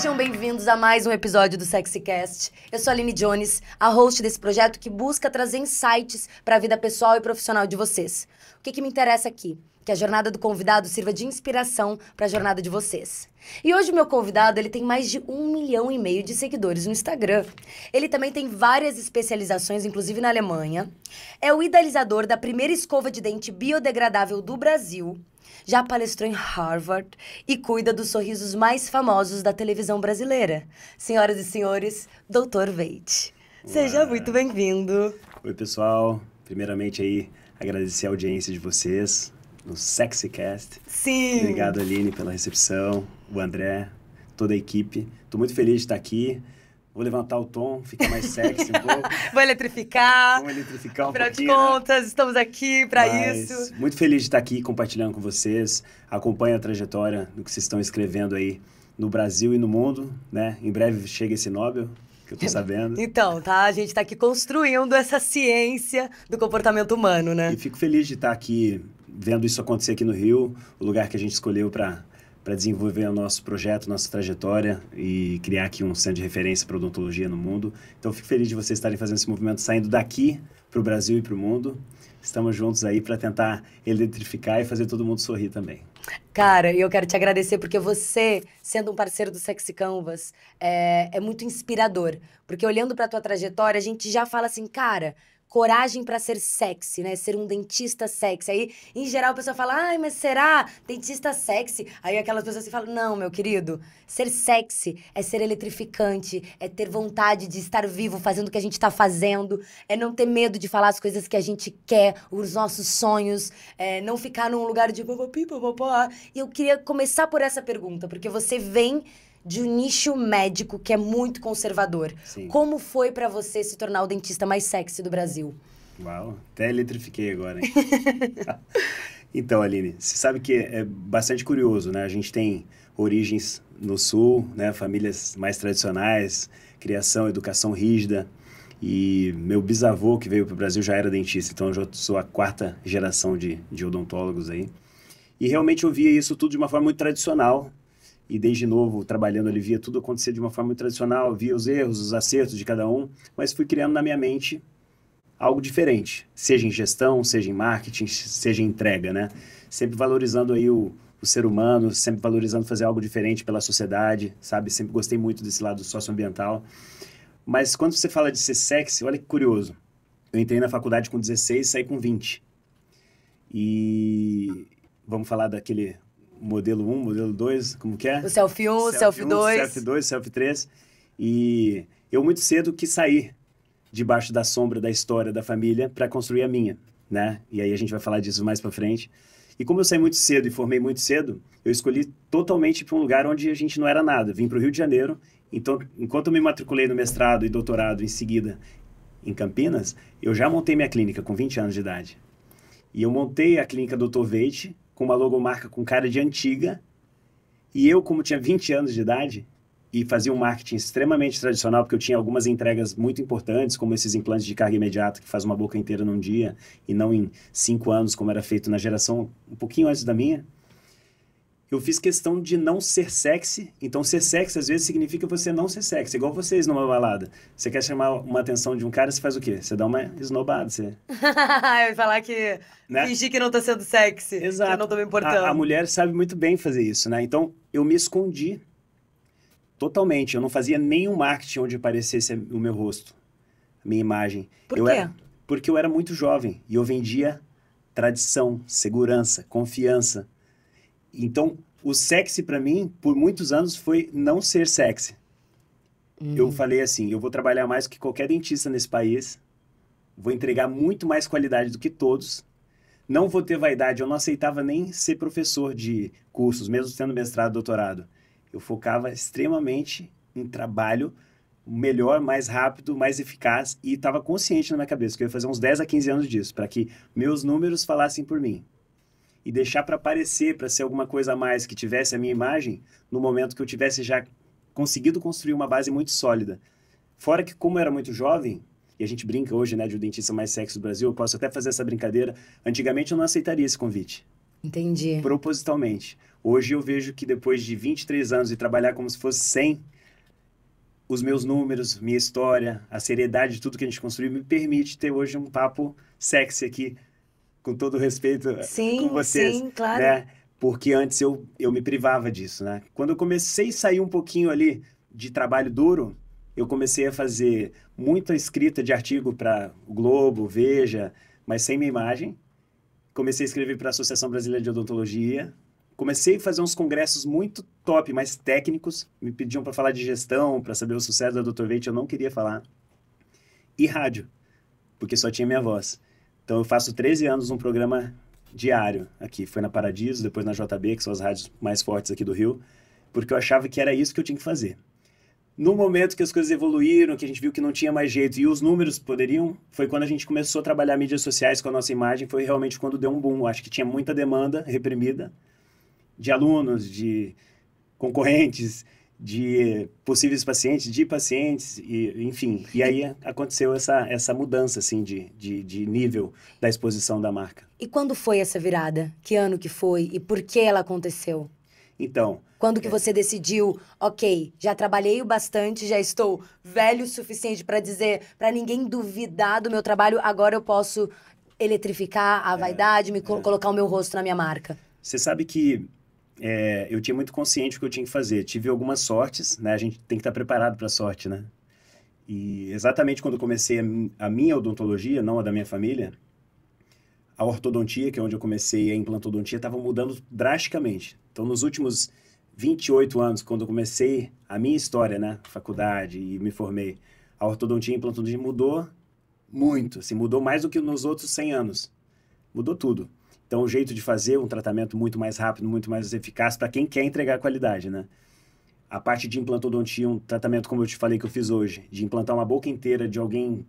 Sejam bem-vindos a mais um episódio do SexyCast. Eu sou a Aline Jones, a host desse projeto que busca trazer insights para a vida pessoal e profissional de vocês. O que, que me interessa aqui? Que a jornada do convidado sirva de inspiração para a jornada de vocês. E hoje o meu convidado ele tem mais de um milhão e meio de seguidores no Instagram. Ele também tem várias especializações, inclusive na Alemanha. É o idealizador da primeira escova de dente biodegradável do Brasil já palestrou em Harvard e cuida dos sorrisos mais famosos da televisão brasileira. Senhoras e senhores, Dr. Veit. Seja muito bem-vindo. Oi, pessoal. Primeiramente aí, agradecer a audiência de vocês no SexyCast. Sim. Obrigado, Aline, pela recepção, o André, toda a equipe. Estou muito feliz de estar aqui. Vou levantar o tom, ficar mais sexy um pouco. Vou eletrificar. Vamos eletrificar um pouquinho. Afinal de né? contas, né? estamos aqui para isso. Muito feliz de estar aqui compartilhando com vocês. Acompanhe a trajetória do que vocês estão escrevendo aí no Brasil e no mundo, né? Em breve chega esse Nobel. Que eu tô sabendo. Então, tá? A gente está aqui construindo essa ciência do comportamento humano, né? E fico feliz de estar aqui vendo isso acontecer aqui no Rio, o lugar que a gente escolheu para para desenvolver o nosso projeto, nossa trajetória e criar aqui um centro de referência para odontologia no mundo. Então, fico feliz de vocês estarem fazendo esse movimento saindo daqui para o Brasil e para o mundo. Estamos juntos aí para tentar eletrificar e fazer todo mundo sorrir também. Cara, eu quero te agradecer porque você, sendo um parceiro do Sexy Canvas, é, é muito inspirador. Porque olhando para tua trajetória, a gente já fala assim, cara, coragem para ser sexy, né? Ser um dentista sexy. Aí, em geral, a pessoa fala, ai, mas será dentista sexy? Aí aquelas pessoas se assim falam, não, meu querido, ser sexy é ser eletrificante, é ter vontade de estar vivo fazendo o que a gente tá fazendo, é não ter medo de falar as coisas que a gente quer, os nossos sonhos, é não ficar num lugar de papapi, papapá. E eu queria começar por essa pergunta, porque você vem de um nicho médico que é muito conservador. Sim. Como foi para você se tornar o dentista mais sexy do Brasil? Uau, até eletrifiquei agora, hein? então, Aline, você sabe que é bastante curioso, né? A gente tem origens no Sul, né? Famílias mais tradicionais, criação, educação rígida. E meu bisavô que veio para o Brasil já era dentista, então eu já sou a quarta geração de, de odontólogos aí. E realmente eu via isso tudo de uma forma muito tradicional, e desde novo trabalhando ali via tudo acontecer de uma forma muito tradicional, via os erros, os acertos de cada um, mas fui criando na minha mente algo diferente, seja em gestão, seja em marketing, seja em entrega, né? Sempre valorizando aí o, o ser humano, sempre valorizando fazer algo diferente pela sociedade, sabe? Sempre gostei muito desse lado socioambiental. Mas quando você fala de ser sexy, olha que curioso. Eu entrei na faculdade com 16 saí com 20. E vamos falar daquele modelo 1, modelo 2, como que é? O selfie 1, selfie, selfie 1, 2. Selfie 2, selfie 3. E eu muito cedo que sair debaixo da sombra da história da família para construir a minha, né? E aí a gente vai falar disso mais para frente. E como eu saí muito cedo e formei muito cedo, eu escolhi totalmente para um lugar onde a gente não era nada. Vim para o Rio de Janeiro. Então, enquanto eu me matriculei no mestrado e doutorado em seguida em Campinas, eu já montei minha clínica com 20 anos de idade. E eu montei a clínica Dr. Veite, com uma logomarca com cara de antiga. E eu, como tinha 20 anos de idade e fazia um marketing extremamente tradicional, porque eu tinha algumas entregas muito importantes, como esses implantes de carga imediata que faz uma boca inteira num dia e não em cinco anos, como era feito na geração um pouquinho antes da minha eu fiz questão de não ser sexy. Então, ser sexy às vezes significa você não ser sexy, igual vocês numa balada. Você quer chamar uma atenção de um cara, você faz o quê? Você dá uma esnobada. Você... eu ia falar que. Né? Fingir que não tô sendo sexy. Exato. Que eu não tô me importando. A, a mulher sabe muito bem fazer isso, né? Então, eu me escondi totalmente. Eu não fazia nenhum marketing onde aparecesse o meu rosto, a minha imagem. Por eu quê? Era... Porque eu era muito jovem e eu vendia tradição, segurança, confiança. Então, o sexy para mim, por muitos anos, foi não ser sexy. Hum. Eu falei assim, eu vou trabalhar mais que qualquer dentista nesse país, vou entregar muito mais qualidade do que todos, não vou ter vaidade, eu não aceitava nem ser professor de cursos, mesmo tendo mestrado, doutorado. Eu focava extremamente em trabalho melhor, mais rápido, mais eficaz e estava consciente na minha cabeça que eu ia fazer uns 10 a 15 anos disso, para que meus números falassem por mim e deixar para aparecer, para ser alguma coisa a mais que tivesse a minha imagem no momento que eu tivesse já conseguido construir uma base muito sólida. Fora que, como eu era muito jovem, e a gente brinca hoje, né, de o dentista mais sexy do Brasil, eu posso até fazer essa brincadeira. Antigamente eu não aceitaria esse convite. Entendi. Propositalmente. Hoje eu vejo que depois de 23 anos e trabalhar como se fosse 100, os meus números, minha história, a seriedade de tudo que a gente construiu me permite ter hoje um papo sexy aqui com todo respeito é, sim, com vocês. Sim, claro. Né? Porque antes eu, eu me privava disso, né? Quando eu comecei a sair um pouquinho ali de trabalho duro, eu comecei a fazer muita escrita de artigo para o Globo, Veja, mas sem minha imagem. Comecei a escrever para a Associação Brasileira de Odontologia. Comecei a fazer uns congressos muito top, mais técnicos. Me pediam para falar de gestão, para saber o sucesso da Dr. Veit, eu não queria falar. E rádio, porque só tinha minha voz. Então eu faço 13 anos um programa diário aqui. Foi na Paradiso, depois na JB, que são as rádios mais fortes aqui do Rio, porque eu achava que era isso que eu tinha que fazer. No momento que as coisas evoluíram, que a gente viu que não tinha mais jeito e os números poderiam, foi quando a gente começou a trabalhar mídias sociais com a nossa imagem, foi realmente quando deu um boom. Eu acho que tinha muita demanda reprimida de alunos, de concorrentes, de possíveis pacientes, de pacientes, e, enfim. E aí aconteceu essa, essa mudança assim, de, de, de nível da exposição da marca. E quando foi essa virada? Que ano que foi? E por que ela aconteceu? Então. Quando que é... você decidiu, ok, já trabalhei o bastante, já estou velho o suficiente para dizer, para ninguém duvidar do meu trabalho, agora eu posso eletrificar a é, vaidade, é, me co é. colocar o meu rosto na minha marca. Você sabe que é, eu tinha muito consciente o que eu tinha que fazer. Tive algumas sortes, né? A gente tem que estar preparado para a sorte, né? E exatamente quando comecei a, a minha odontologia, não a da minha família, a ortodontia, que é onde eu comecei a implantodontia, estava mudando drasticamente. Então, nos últimos 28 anos, quando eu comecei a minha história, né, faculdade e me formei, a ortodontia e implantodontia mudou muito, assim, mudou mais do que nos outros 100 anos. Mudou tudo. Então, o jeito de fazer um tratamento muito mais rápido, muito mais eficaz para quem quer entregar qualidade, né? A parte de implantodontia, é um tratamento como eu te falei que eu fiz hoje, de implantar uma boca inteira de alguém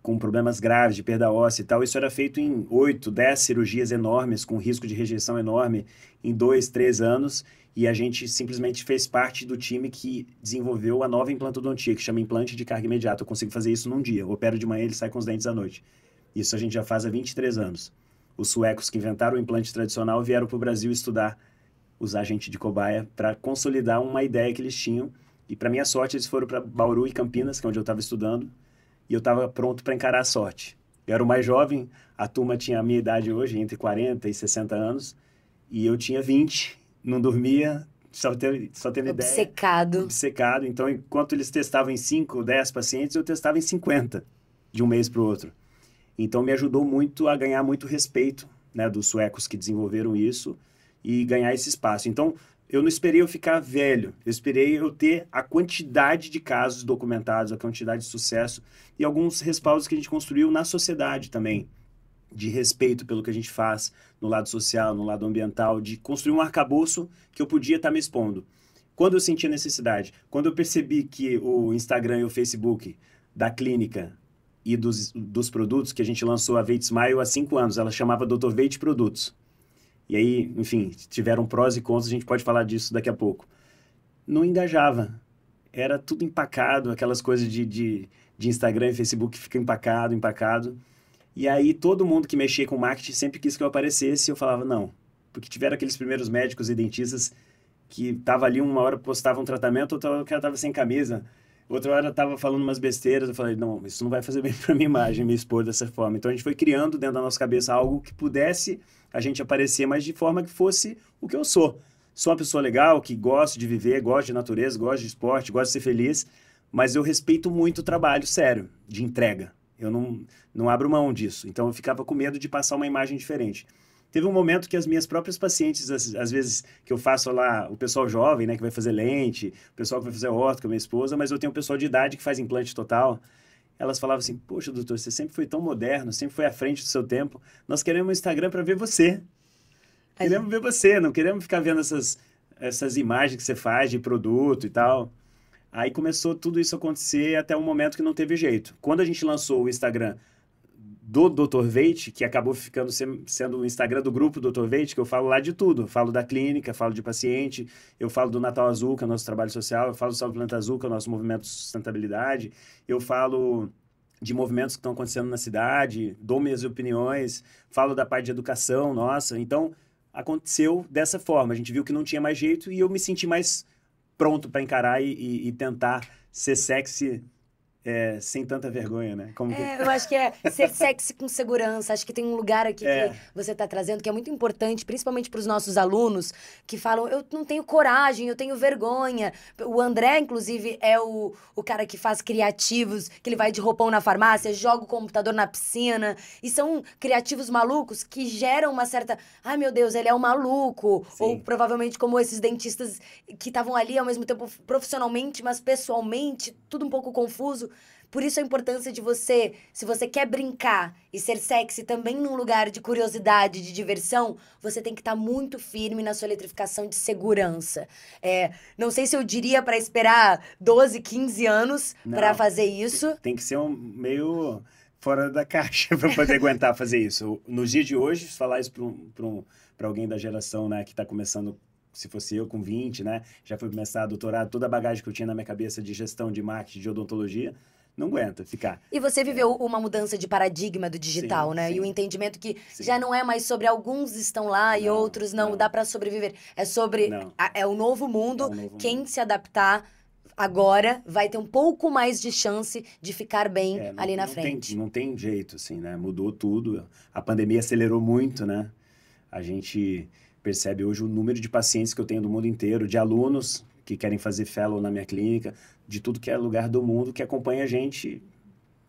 com problemas graves de perda óssea e tal, isso era feito em 8, 10 cirurgias enormes, com risco de rejeição enorme, em 2, 3 anos, e a gente simplesmente fez parte do time que desenvolveu a nova implantodontia, que chama implante de carga imediata. Eu consigo fazer isso num dia, eu opero de manhã, ele sai com os dentes à noite. Isso a gente já faz há 23 anos os suecos que inventaram o implante tradicional vieram para o Brasil estudar, usar gente de cobaia para consolidar uma ideia que eles tinham. E para minha sorte, eles foram para Bauru e Campinas, que é onde eu estava estudando, e eu estava pronto para encarar a sorte. Eu era o mais jovem, a turma tinha a minha idade hoje, entre 40 e 60 anos, e eu tinha 20, não dormia, só tendo, só teve obcecado. ideia. Obcecado. Obcecado. Então, enquanto eles testavam em 5, 10 pacientes, eu testava em 50, de um mês para o outro. Então me ajudou muito a ganhar muito respeito né, dos suecos que desenvolveram isso e ganhar esse espaço. Então eu não esperei eu ficar velho, eu esperei eu ter a quantidade de casos documentados, a quantidade de sucesso e alguns respaldos que a gente construiu na sociedade também, de respeito pelo que a gente faz no lado social, no lado ambiental, de construir um arcabouço que eu podia estar tá me expondo. Quando eu senti a necessidade, quando eu percebi que o Instagram e o Facebook da clínica e dos, dos produtos que a gente lançou a Veit Smile há cinco anos. Ela chamava Dr. Veit Produtos. E aí, enfim, tiveram prós e contras, a gente pode falar disso daqui a pouco. Não engajava. Era tudo empacado, aquelas coisas de, de, de Instagram e Facebook que fica empacado, empacado. E aí todo mundo que mexia com marketing sempre quis que eu aparecesse e eu falava não. Porque tiveram aqueles primeiros médicos e dentistas que tava ali uma hora postava um tratamento, outra hora que ela tava sem camisa Outra hora eu tava falando umas besteiras, eu falei, não, isso não vai fazer bem pra minha imagem me expor dessa forma. Então a gente foi criando dentro da nossa cabeça algo que pudesse a gente aparecer, mas de forma que fosse o que eu sou. Sou uma pessoa legal, que gosto de viver, gosto de natureza, gosto de esporte, gosto de ser feliz, mas eu respeito muito o trabalho sério, de entrega. Eu não, não abro mão disso. Então eu ficava com medo de passar uma imagem diferente. Teve um momento que as minhas próprias pacientes, às, vezes, que eu faço lá, o pessoal jovem, né, que vai fazer lente, o pessoal que vai fazer que é minha esposa, mas eu tenho um pessoal de idade que faz implante total. Elas falavam assim: Poxa, doutor, você sempre foi tão moderno, sempre foi à frente do seu tempo. Nós queremos o Instagram para ver você. Queremos ver você, não queremos ficar vendo essas, essas imagens que você faz de produto e tal. Aí começou tudo isso acontecer até um momento que não teve jeito. Quando a gente lançou o Instagram do Dr. Veite que acabou ficando sendo o Instagram do grupo Dr. Veite que eu falo lá de tudo. Eu falo da clínica, falo de paciente, eu falo do Natal Azul, que é o nosso trabalho social, eu falo do Salve Planta Azul, que é o nosso movimento de sustentabilidade, eu falo de movimentos que estão acontecendo na cidade, dou minhas opiniões, falo da parte de educação, nossa. Então, aconteceu dessa forma. A gente viu que não tinha mais jeito e eu me senti mais pronto para encarar e, e, e tentar ser sexy é, sem tanta vergonha, né? Como é, que... eu acho que é ser sexy com segurança. Acho que tem um lugar aqui é. que você está trazendo que é muito importante, principalmente para os nossos alunos que falam: eu não tenho coragem, eu tenho vergonha. O André, inclusive, é o, o cara que faz criativos, que ele vai de roupão na farmácia, joga o computador na piscina. E são criativos malucos que geram uma certa. Ai, meu Deus, ele é um maluco. Sim. Ou provavelmente como esses dentistas que estavam ali ao mesmo tempo profissionalmente, mas pessoalmente, tudo um pouco confuso. Por isso a importância de você, se você quer brincar e ser sexy também num lugar de curiosidade, de diversão, você tem que estar tá muito firme na sua eletrificação de segurança. É, não sei se eu diria para esperar 12, 15 anos para fazer isso. Tem que ser um meio fora da caixa para poder aguentar fazer isso. Nos dias de hoje, falar isso para um, um, alguém da geração né, que está começando se fosse eu com 20, né? Já fui começar a doutorado, toda a bagagem que eu tinha na minha cabeça de gestão, de marketing, de odontologia não aguenta ficar. E você viveu é. uma mudança de paradigma do digital, sim, né? Sim. E o entendimento que sim. já não é mais sobre alguns estão lá não, e outros não, não. dá para sobreviver. É sobre a, é o novo mundo, é novo quem mundo. se adaptar agora vai ter um pouco mais de chance de ficar bem é, ali na não frente. Tem, não tem jeito, assim, né? Mudou tudo. A pandemia acelerou muito, né? A gente percebe hoje o número de pacientes que eu tenho do mundo inteiro, de alunos que querem fazer fellow na minha clínica, de tudo que é lugar do mundo que acompanha a gente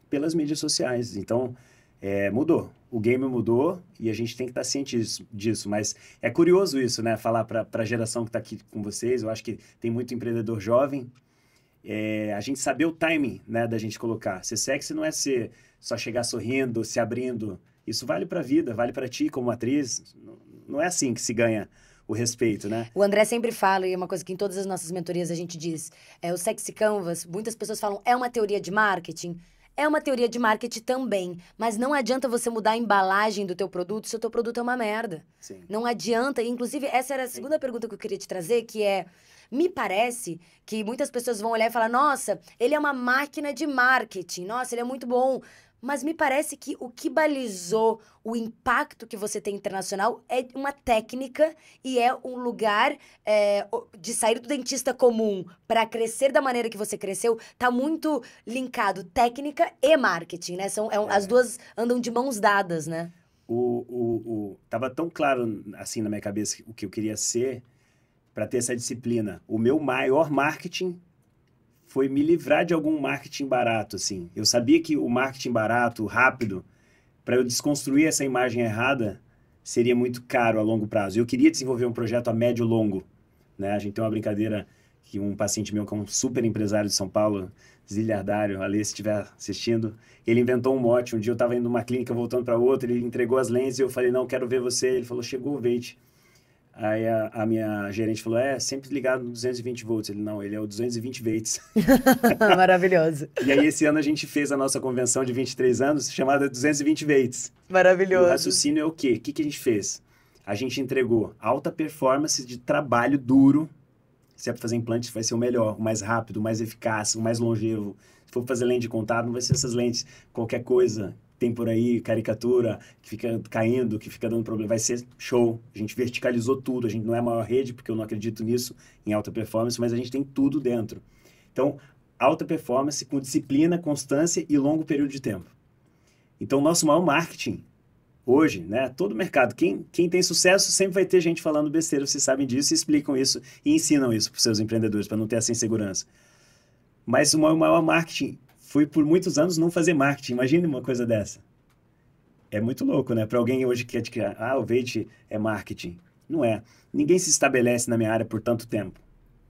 pelas mídias sociais. Então, é, mudou. O game mudou e a gente tem que estar tá ciente disso. Mas é curioso isso, né? Falar para a geração que está aqui com vocês. Eu acho que tem muito empreendedor jovem. É, a gente saber o timing né, da gente colocar. Ser sexy não é ser só chegar sorrindo, se abrindo. Isso vale para a vida, vale para ti como atriz. Não é assim que se ganha o respeito, né? O André sempre fala, e é uma coisa que em todas as nossas mentorias a gente diz, é o sexy canvas, muitas pessoas falam, é uma teoria de marketing? É uma teoria de marketing também, mas não adianta você mudar a embalagem do teu produto se o teu produto é uma merda. Sim. Não adianta, inclusive essa era a segunda Sim. pergunta que eu queria te trazer, que é me parece que muitas pessoas vão olhar e falar: nossa, ele é uma máquina de marketing, nossa, ele é muito bom. Mas me parece que o que balizou o impacto que você tem internacional é uma técnica e é um lugar é, de sair do dentista comum para crescer da maneira que você cresceu, tá muito linkado técnica e marketing, né? São, é, é. As duas andam de mãos dadas, né? O, o, o, tava tão claro assim na minha cabeça o que eu queria ser para ter essa disciplina. O meu maior marketing foi me livrar de algum marketing barato, assim. Eu sabia que o marketing barato, rápido, para eu desconstruir essa imagem errada, seria muito caro a longo prazo. Eu queria desenvolver um projeto a médio longo, né? A gente tem uma brincadeira que um paciente meu, que é um super empresário de São Paulo, ziliardário, ali se estiver assistindo, ele inventou um mote. Um dia eu estava indo uma clínica, voltando para outra, ele entregou as lentes e eu falei, não, quero ver você. Ele falou, chegou o veite. Aí a, a, minha gerente falou: é, sempre ligado no 220 volts. Ele, não, ele é o 220 volts. Maravilhoso. e aí, esse ano a gente fez a nossa convenção de 23 anos chamada 220 volts. Maravilhoso. E o raciocínio é o quê? O que, que a gente fez? A gente entregou alta performance de trabalho duro. Se é para fazer implante, vai ser o melhor, o mais rápido, o mais eficaz, o mais longevo. Se for fazer lente de contato, não vai ser essas lentes, qualquer coisa tem por aí caricatura que fica caindo, que fica dando problema, vai ser show. A gente verticalizou tudo, a gente não é a maior rede, porque eu não acredito nisso, em alta performance, mas a gente tem tudo dentro. Então, alta performance com disciplina, constância e longo período de tempo. Então, nosso maior marketing hoje, né? Todo mercado, quem, quem tem sucesso sempre vai ter gente falando besteira, vocês sabem disso, explicam isso e ensinam isso para os seus empreendedores, para não ter essa insegurança. Mas o maior marketing fui por muitos anos não fazer marketing. Imagine uma coisa dessa. É muito louco, né? Para alguém hoje que quer criar, ah, o Veite é marketing. Não é. Ninguém se estabelece na minha área por tanto tempo.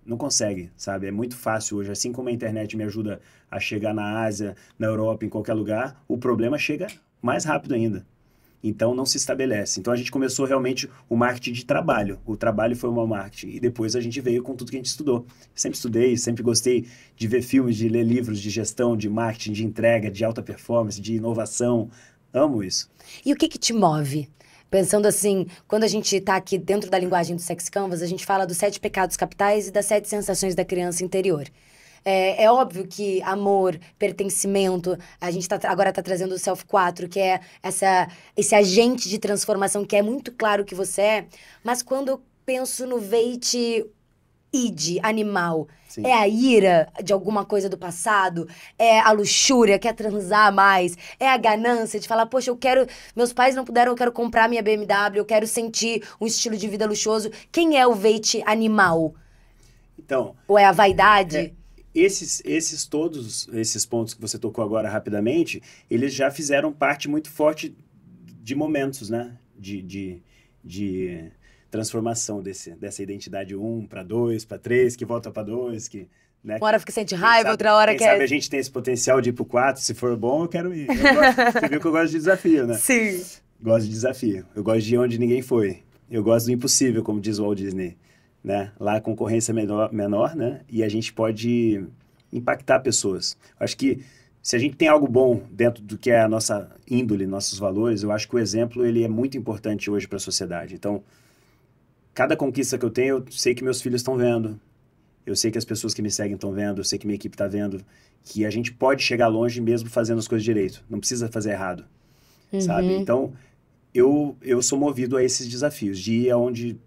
Não consegue, sabe? É muito fácil hoje. Assim como a internet me ajuda a chegar na Ásia, na Europa, em qualquer lugar, o problema chega mais rápido ainda. Então não se estabelece. Então a gente começou realmente o marketing de trabalho. O trabalho foi uma marketing e depois a gente veio com tudo que a gente estudou. Sempre estudei, sempre gostei de ver filmes, de ler livros de gestão, de marketing, de entrega, de alta performance, de inovação. Amo isso. E o que que te move? Pensando assim, quando a gente está aqui dentro da linguagem do Sex Canvas, a gente fala dos sete pecados capitais e das sete sensações da criança interior. É, é óbvio que amor, pertencimento, a gente tá, agora está trazendo o Self 4, que é essa, esse agente de transformação que é muito claro que você é, mas quando eu penso no Veit id, animal. Sim. É a ira de alguma coisa do passado, é a luxúria, quer transar mais, é a ganância de falar, poxa, eu quero, meus pais não puderam, eu quero comprar minha BMW, eu quero sentir um estilo de vida luxuoso. Quem é o veite animal? Então, ou é a vaidade? É, esses, esses todos esses pontos que você tocou agora rapidamente, eles já fizeram parte muito forte de momentos, né? De, de, de transformação desse, dessa identidade 1 um para 2, para 3, que volta para 2, que... Né? Uma hora fica sente raiva, sabe, outra hora quer... sabe a gente tem esse potencial de ir pro 4, se for bom eu quero ir. Eu gosto, você viu que eu gosto de desafio, né? Sim. Gosto de desafio. Eu gosto de ir onde ninguém foi. Eu gosto do impossível, como diz o Walt Disney né? Lá a concorrência é menor, menor, né? E a gente pode impactar pessoas. acho que se a gente tem algo bom dentro do que é a nossa índole, nossos valores, eu acho que o exemplo ele é muito importante hoje para a sociedade. Então, cada conquista que eu tenho, eu sei que meus filhos estão vendo, eu sei que as pessoas que me seguem estão vendo, eu sei que minha equipe está vendo, que a gente pode chegar longe mesmo fazendo as coisas direito, não precisa fazer errado, uhum. sabe? Então, eu, eu sou movido a esses desafios, de ir aonde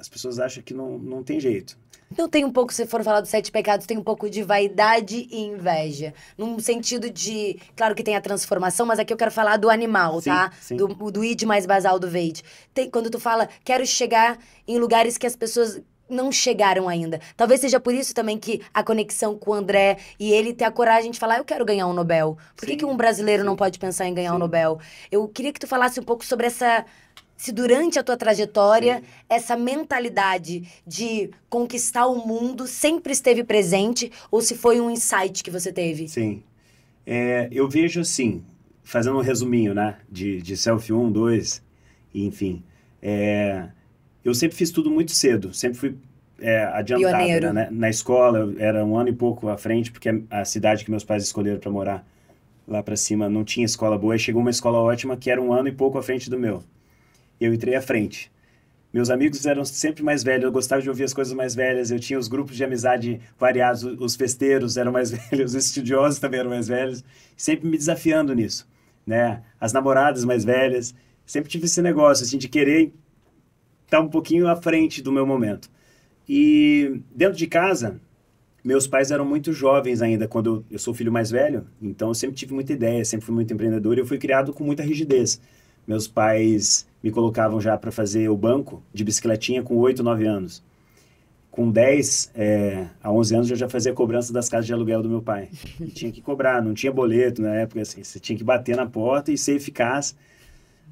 as pessoas acham que não, não tem jeito. Então tem um pouco, se for falar dos sete pecados, tem um pouco de vaidade e inveja. Num sentido de, claro que tem a transformação, mas aqui eu quero falar do animal, sim, tá? Sim. Do, do id mais basal do Veit. Tem, quando tu fala, quero chegar em lugares que as pessoas não chegaram ainda. Talvez seja por isso também que a conexão com o André e ele ter a coragem de falar, eu quero ganhar um Nobel. Por que, que um brasileiro sim. não pode pensar em ganhar um Nobel? Eu queria que tu falasse um pouco sobre essa se durante a tua trajetória Sim. essa mentalidade de conquistar o mundo sempre esteve presente ou se foi um insight que você teve? Sim. É, eu vejo assim, fazendo um resuminho, né? De, de selfie 1, 2, enfim. É, eu sempre fiz tudo muito cedo, sempre fui é, adiantado. Né? Na escola, era um ano e pouco à frente, porque a, a cidade que meus pais escolheram para morar lá para cima não tinha escola boa. E chegou uma escola ótima que era um ano e pouco à frente do meu eu entrei à frente. Meus amigos eram sempre mais velhos, eu gostava de ouvir as coisas mais velhas, eu tinha os grupos de amizade variados, os festeiros eram mais velhos, os estudiosos também eram mais velhos, sempre me desafiando nisso, né? As namoradas mais velhas, sempre tive esse negócio assim de querer estar tá um pouquinho à frente do meu momento. E dentro de casa, meus pais eram muito jovens ainda quando eu, eu sou filho mais velho, então eu sempre tive muita ideia, sempre fui muito empreendedor e eu fui criado com muita rigidez. Meus pais me colocavam já para fazer o banco de bicicletinha com 8, 9 anos. Com 10 é, eh, a 11 anos, eu já fazia cobrança das casas de aluguel do meu pai. E tinha que cobrar, não tinha boleto na época, assim. Você tinha que bater na porta e ser eficaz.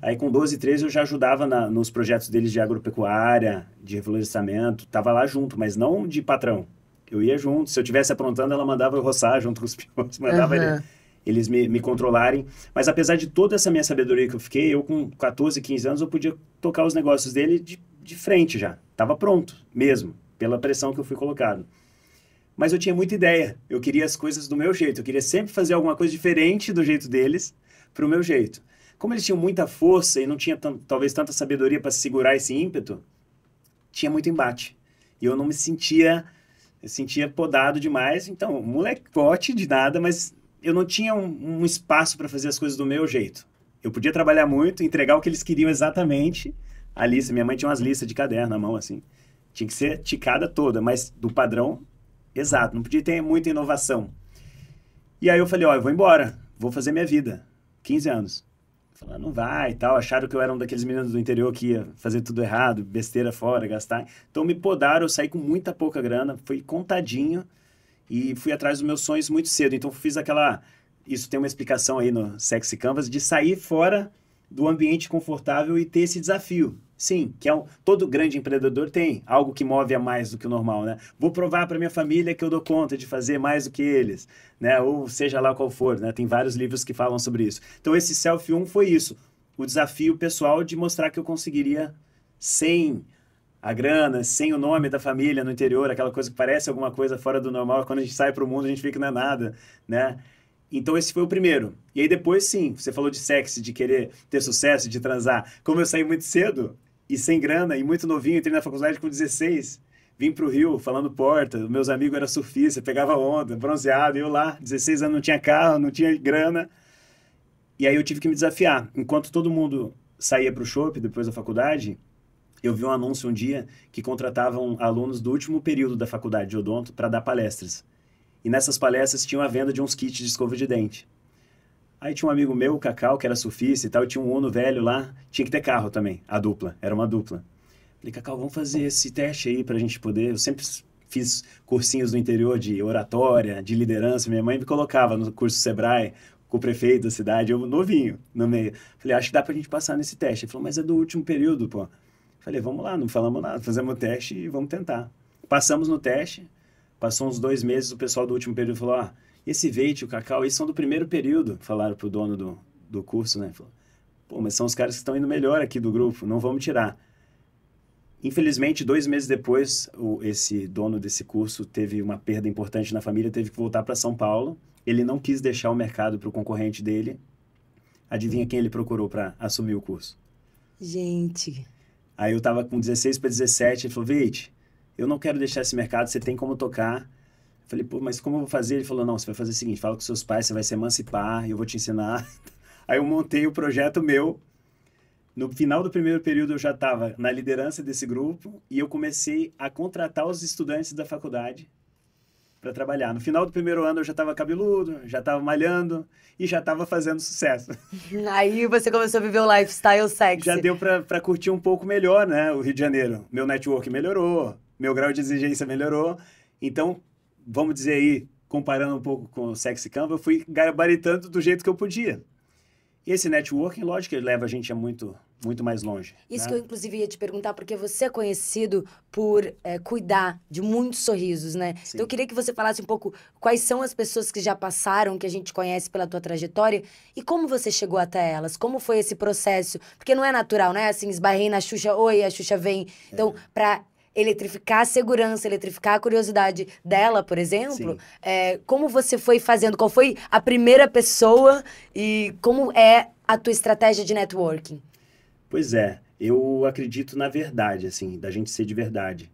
Aí com 12, 13 eu já ajudava na, nos projetos deles de agropecuária, de reflorestamento, tava lá junto, mas não de patrão. Eu ia junto, se eu tivesse aprontando, ela mandava eu roçar junto com os piões, mandava uhum. ele eles me, me controlarem. Mas apesar de toda essa minha sabedoria que eu fiquei, eu com 14, 15 anos, eu podia tocar os negócios dele de, de frente já. Tava pronto, mesmo, pela pressão que eu fui colocado. Mas eu tinha muita ideia. Eu queria as coisas do meu jeito. Eu queria sempre fazer alguma coisa diferente do jeito deles, para o meu jeito. Como eles tinham muita força e não tinha talvez tanta sabedoria para segurar esse ímpeto, tinha muito embate. E eu não me sentia eu sentia podado demais, então, moleque pote de nada, mas eu não tinha um, um espaço para fazer as coisas do meu jeito. Eu podia trabalhar muito, entregar o que eles queriam exatamente. A lista, minha mãe tinha umas listas de caderno na mão, assim. Tinha que ser ticada toda, mas do padrão exato. Não podia ter muita inovação. E aí eu falei, ó, eu vou embora, vou fazer minha vida. 15 anos. Falaram, não vai e tal. Acharam que eu era um daqueles meninos do interior que ia fazer tudo errado, besteira fora, gastar. Então me podaram, eu saí com muita pouca grana, foi contadinho e fui atrás dos meus sonhos muito cedo. Então fiz aquela. Isso tem uma explicação aí no Sexy Canvas, de sair fora do ambiente confortável e ter esse desafio. Sim, que é um, todo grande empreendedor tem algo que move a mais do que o normal, né? Vou provar para minha família que eu dou conta de fazer mais do que eles, né? Ou seja lá qual for, né? Tem vários livros que falam sobre isso. Então esse self 1 foi isso, o desafio pessoal de mostrar que eu conseguiria sem a grana, sem o nome da família no interior, aquela coisa que parece alguma coisa fora do normal, quando a gente sai para o mundo a gente fica não é nada, né? Então esse foi o primeiro. E aí depois sim, você falou de sexo, de querer ter sucesso, de transar. Como eu saí muito cedo e sem grana e muito novinho, entrei na faculdade com 16, vim para o Rio falando porta, meus amigos eram surfistas, pegava onda, bronzeado, eu lá, 16 anos não tinha carro, não tinha grana. E aí eu tive que me desafiar. Enquanto todo mundo saía para o shopping depois da faculdade, eu vi um anúncio um dia que contratavam alunos do último período da faculdade de odonto para dar palestras. E nessas palestras tinha a venda de uns kits de escova de dente. Aí tinha um amigo meu, o Cacau, que era surfista e tal, e tinha um Uno velho lá, tinha que ter carro também, a dupla, era uma dupla. Falei, Cacau, vamos fazer esse teste aí para a gente poder. Eu sempre fiz cursinhos no interior de oratória, de liderança. Minha mãe me colocava no curso Sebrae com o prefeito da cidade, eu novinho no meio. Falei, acho que dá para a gente passar nesse teste. Ele falou, mas é do último período, pô. Falei, vamos lá, não falamos nada, fazemos o teste e vamos tentar. Passamos no teste, passou uns dois meses, o pessoal do último período falou, ah, esse veite, o cacau, eles são do primeiro período, falaram pro dono do, do curso, né? Falou, pô, mas são os caras que estão indo melhor aqui do grupo, não vamos tirar. Infelizmente, dois meses depois, o, esse dono desse curso teve uma perda importante na família, teve que voltar para São Paulo. Ele não quis deixar o mercado para o concorrente dele. Adivinha quem ele procurou para assumir o curso? Gente. Aí eu tava com 16 para 17, ele falou, Vite, eu não quero deixar esse mercado, você tem como tocar. Eu falei, pô, mas como eu vou fazer? Ele falou, não, você vai fazer o seguinte, fala com seus pais, você vai se emancipar, eu vou te ensinar. Aí eu montei o projeto meu. No final do primeiro período eu já estava na liderança desse grupo e eu comecei a contratar os estudantes da faculdade para trabalhar. No final do primeiro ano eu já estava cabeludo, já estava malhando e já estava fazendo sucesso. Aí você começou a viver o lifestyle sexy. Já deu para curtir um pouco melhor, né? O Rio de Janeiro. Meu network melhorou, meu grau de exigência melhorou. Então, vamos dizer aí, comparando um pouco com o Sexy Camp, eu fui gabaritando do jeito que eu podia. E esse networking, lógico, leva a gente a muito, muito mais longe. Isso né? que eu, inclusive, ia te perguntar, porque você é conhecido por é, cuidar de muitos sorrisos, né? Então, Sim. Então, eu queria que você falasse um pouco quais são as pessoas que já passaram, que a gente conhece pela tua trajetória, e como você chegou até elas, como foi esse processo, porque não é natural, né? Assim, esbarrei na Xuxa, oi, a Xuxa vem. Então, é. para eletrificar a segurança, eletrificar a curiosidade dela, por exemplo, é, como você foi fazendo, qual foi a primeira pessoa e como é a tua estratégia de networking? Pois é, eu acredito na verdade, assim, da gente ser de verdade.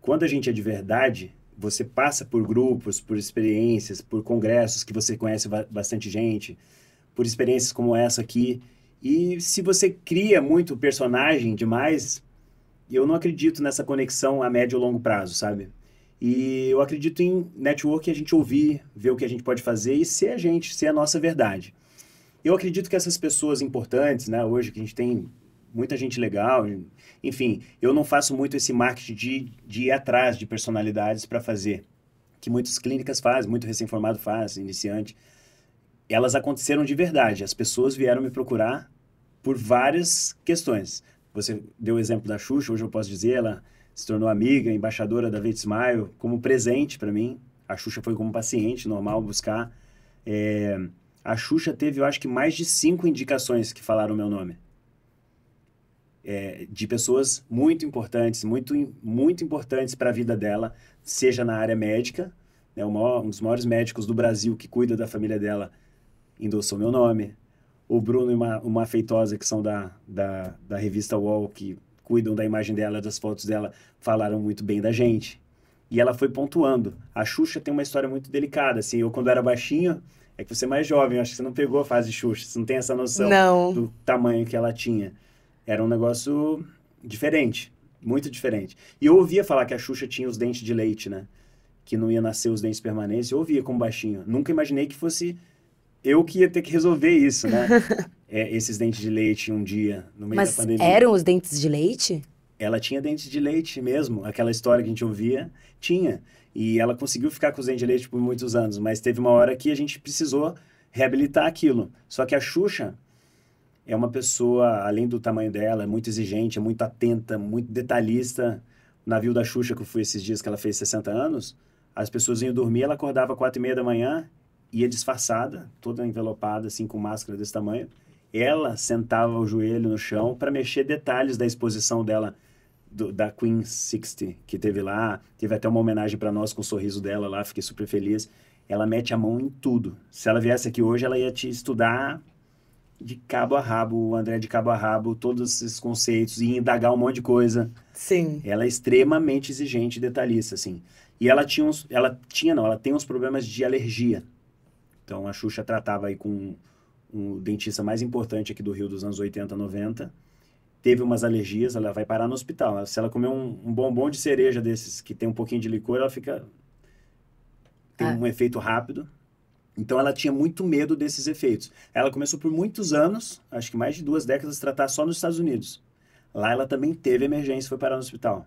Quando a gente é de verdade, você passa por grupos, por experiências, por congressos que você conhece bastante gente, por experiências como essa aqui. E se você cria muito personagem demais, eu não acredito nessa conexão a médio e longo prazo, sabe? E eu acredito em network a gente ouvir, ver o que a gente pode fazer e ser a gente, ser a nossa verdade. Eu acredito que essas pessoas importantes, né, hoje que a gente tem muita gente legal, enfim, eu não faço muito esse marketing de, de ir atrás de personalidades para fazer, que muitas clínicas fazem, muito recém-formado faz, iniciante. Elas aconteceram de verdade, as pessoas vieram me procurar por várias questões. Você deu o exemplo da Xuxa, hoje eu posso dizer, ela se tornou amiga, embaixadora da Vete Smile, como presente para mim. A Xuxa foi como paciente normal buscar. É, a Xuxa teve, eu acho que, mais de cinco indicações que falaram o meu nome. É, de pessoas muito importantes, muito, muito importantes para a vida dela, seja na área médica, né, maior, um dos maiores médicos do Brasil que cuida da família dela endossou meu nome, o Bruno e uma, uma feitosa que são da, da, da revista Wall, que cuidam da imagem dela, das fotos dela, falaram muito bem da gente. E ela foi pontuando. A Xuxa tem uma história muito delicada, assim, eu quando era baixinho, é que você é mais jovem, eu acho que você não pegou a fase Xuxa, você não tem essa noção não. do tamanho que ela tinha. Era um negócio diferente, muito diferente. E eu ouvia falar que a Xuxa tinha os dentes de leite, né? Que não ia nascer os dentes permanentes, eu ouvia como baixinho. Nunca imaginei que fosse eu que ia ter que resolver isso, né? é, esses dentes de leite um dia, no meio Mas da pandemia. Mas eram os dentes de leite? Ela tinha dentes de leite mesmo, aquela história que a gente ouvia, tinha. E ela conseguiu ficar com de leite tipo, por muitos anos, mas teve uma hora que a gente precisou reabilitar aquilo. Só que a Xuxa é uma pessoa, além do tamanho dela, é muito exigente, é muito atenta, muito detalhista. O navio da Xuxa, que eu fui esses dias que ela fez 60 anos, as pessoas iam dormir, ela acordava quatro e meia da manhã, ia disfarçada, toda envelopada, assim, com máscara desse tamanho. Ela sentava o joelho no chão para mexer detalhes da exposição dela do, da Queen 60, que teve lá, teve até uma homenagem para nós com o sorriso dela lá, fiquei super feliz. Ela mete a mão em tudo. Se ela viesse aqui hoje, ela ia te estudar de cabo a rabo, o André de cabo a rabo, todos esses conceitos e indagar um monte de coisa. Sim. Ela é extremamente exigente e detalhista, assim. E ela tinha uns, ela tinha não, ela tem uns problemas de alergia. Então a Xuxa tratava aí com um dentista mais importante aqui do Rio dos anos 80, 90, teve umas alergias, ela vai parar no hospital. Se ela comer um, um bombom de cereja desses que tem um pouquinho de licor, ela fica. tem ah. um efeito rápido. Então ela tinha muito medo desses efeitos. Ela começou por muitos anos, acho que mais de duas décadas, a tratar só nos Estados Unidos. Lá ela também teve emergência e foi parar no hospital.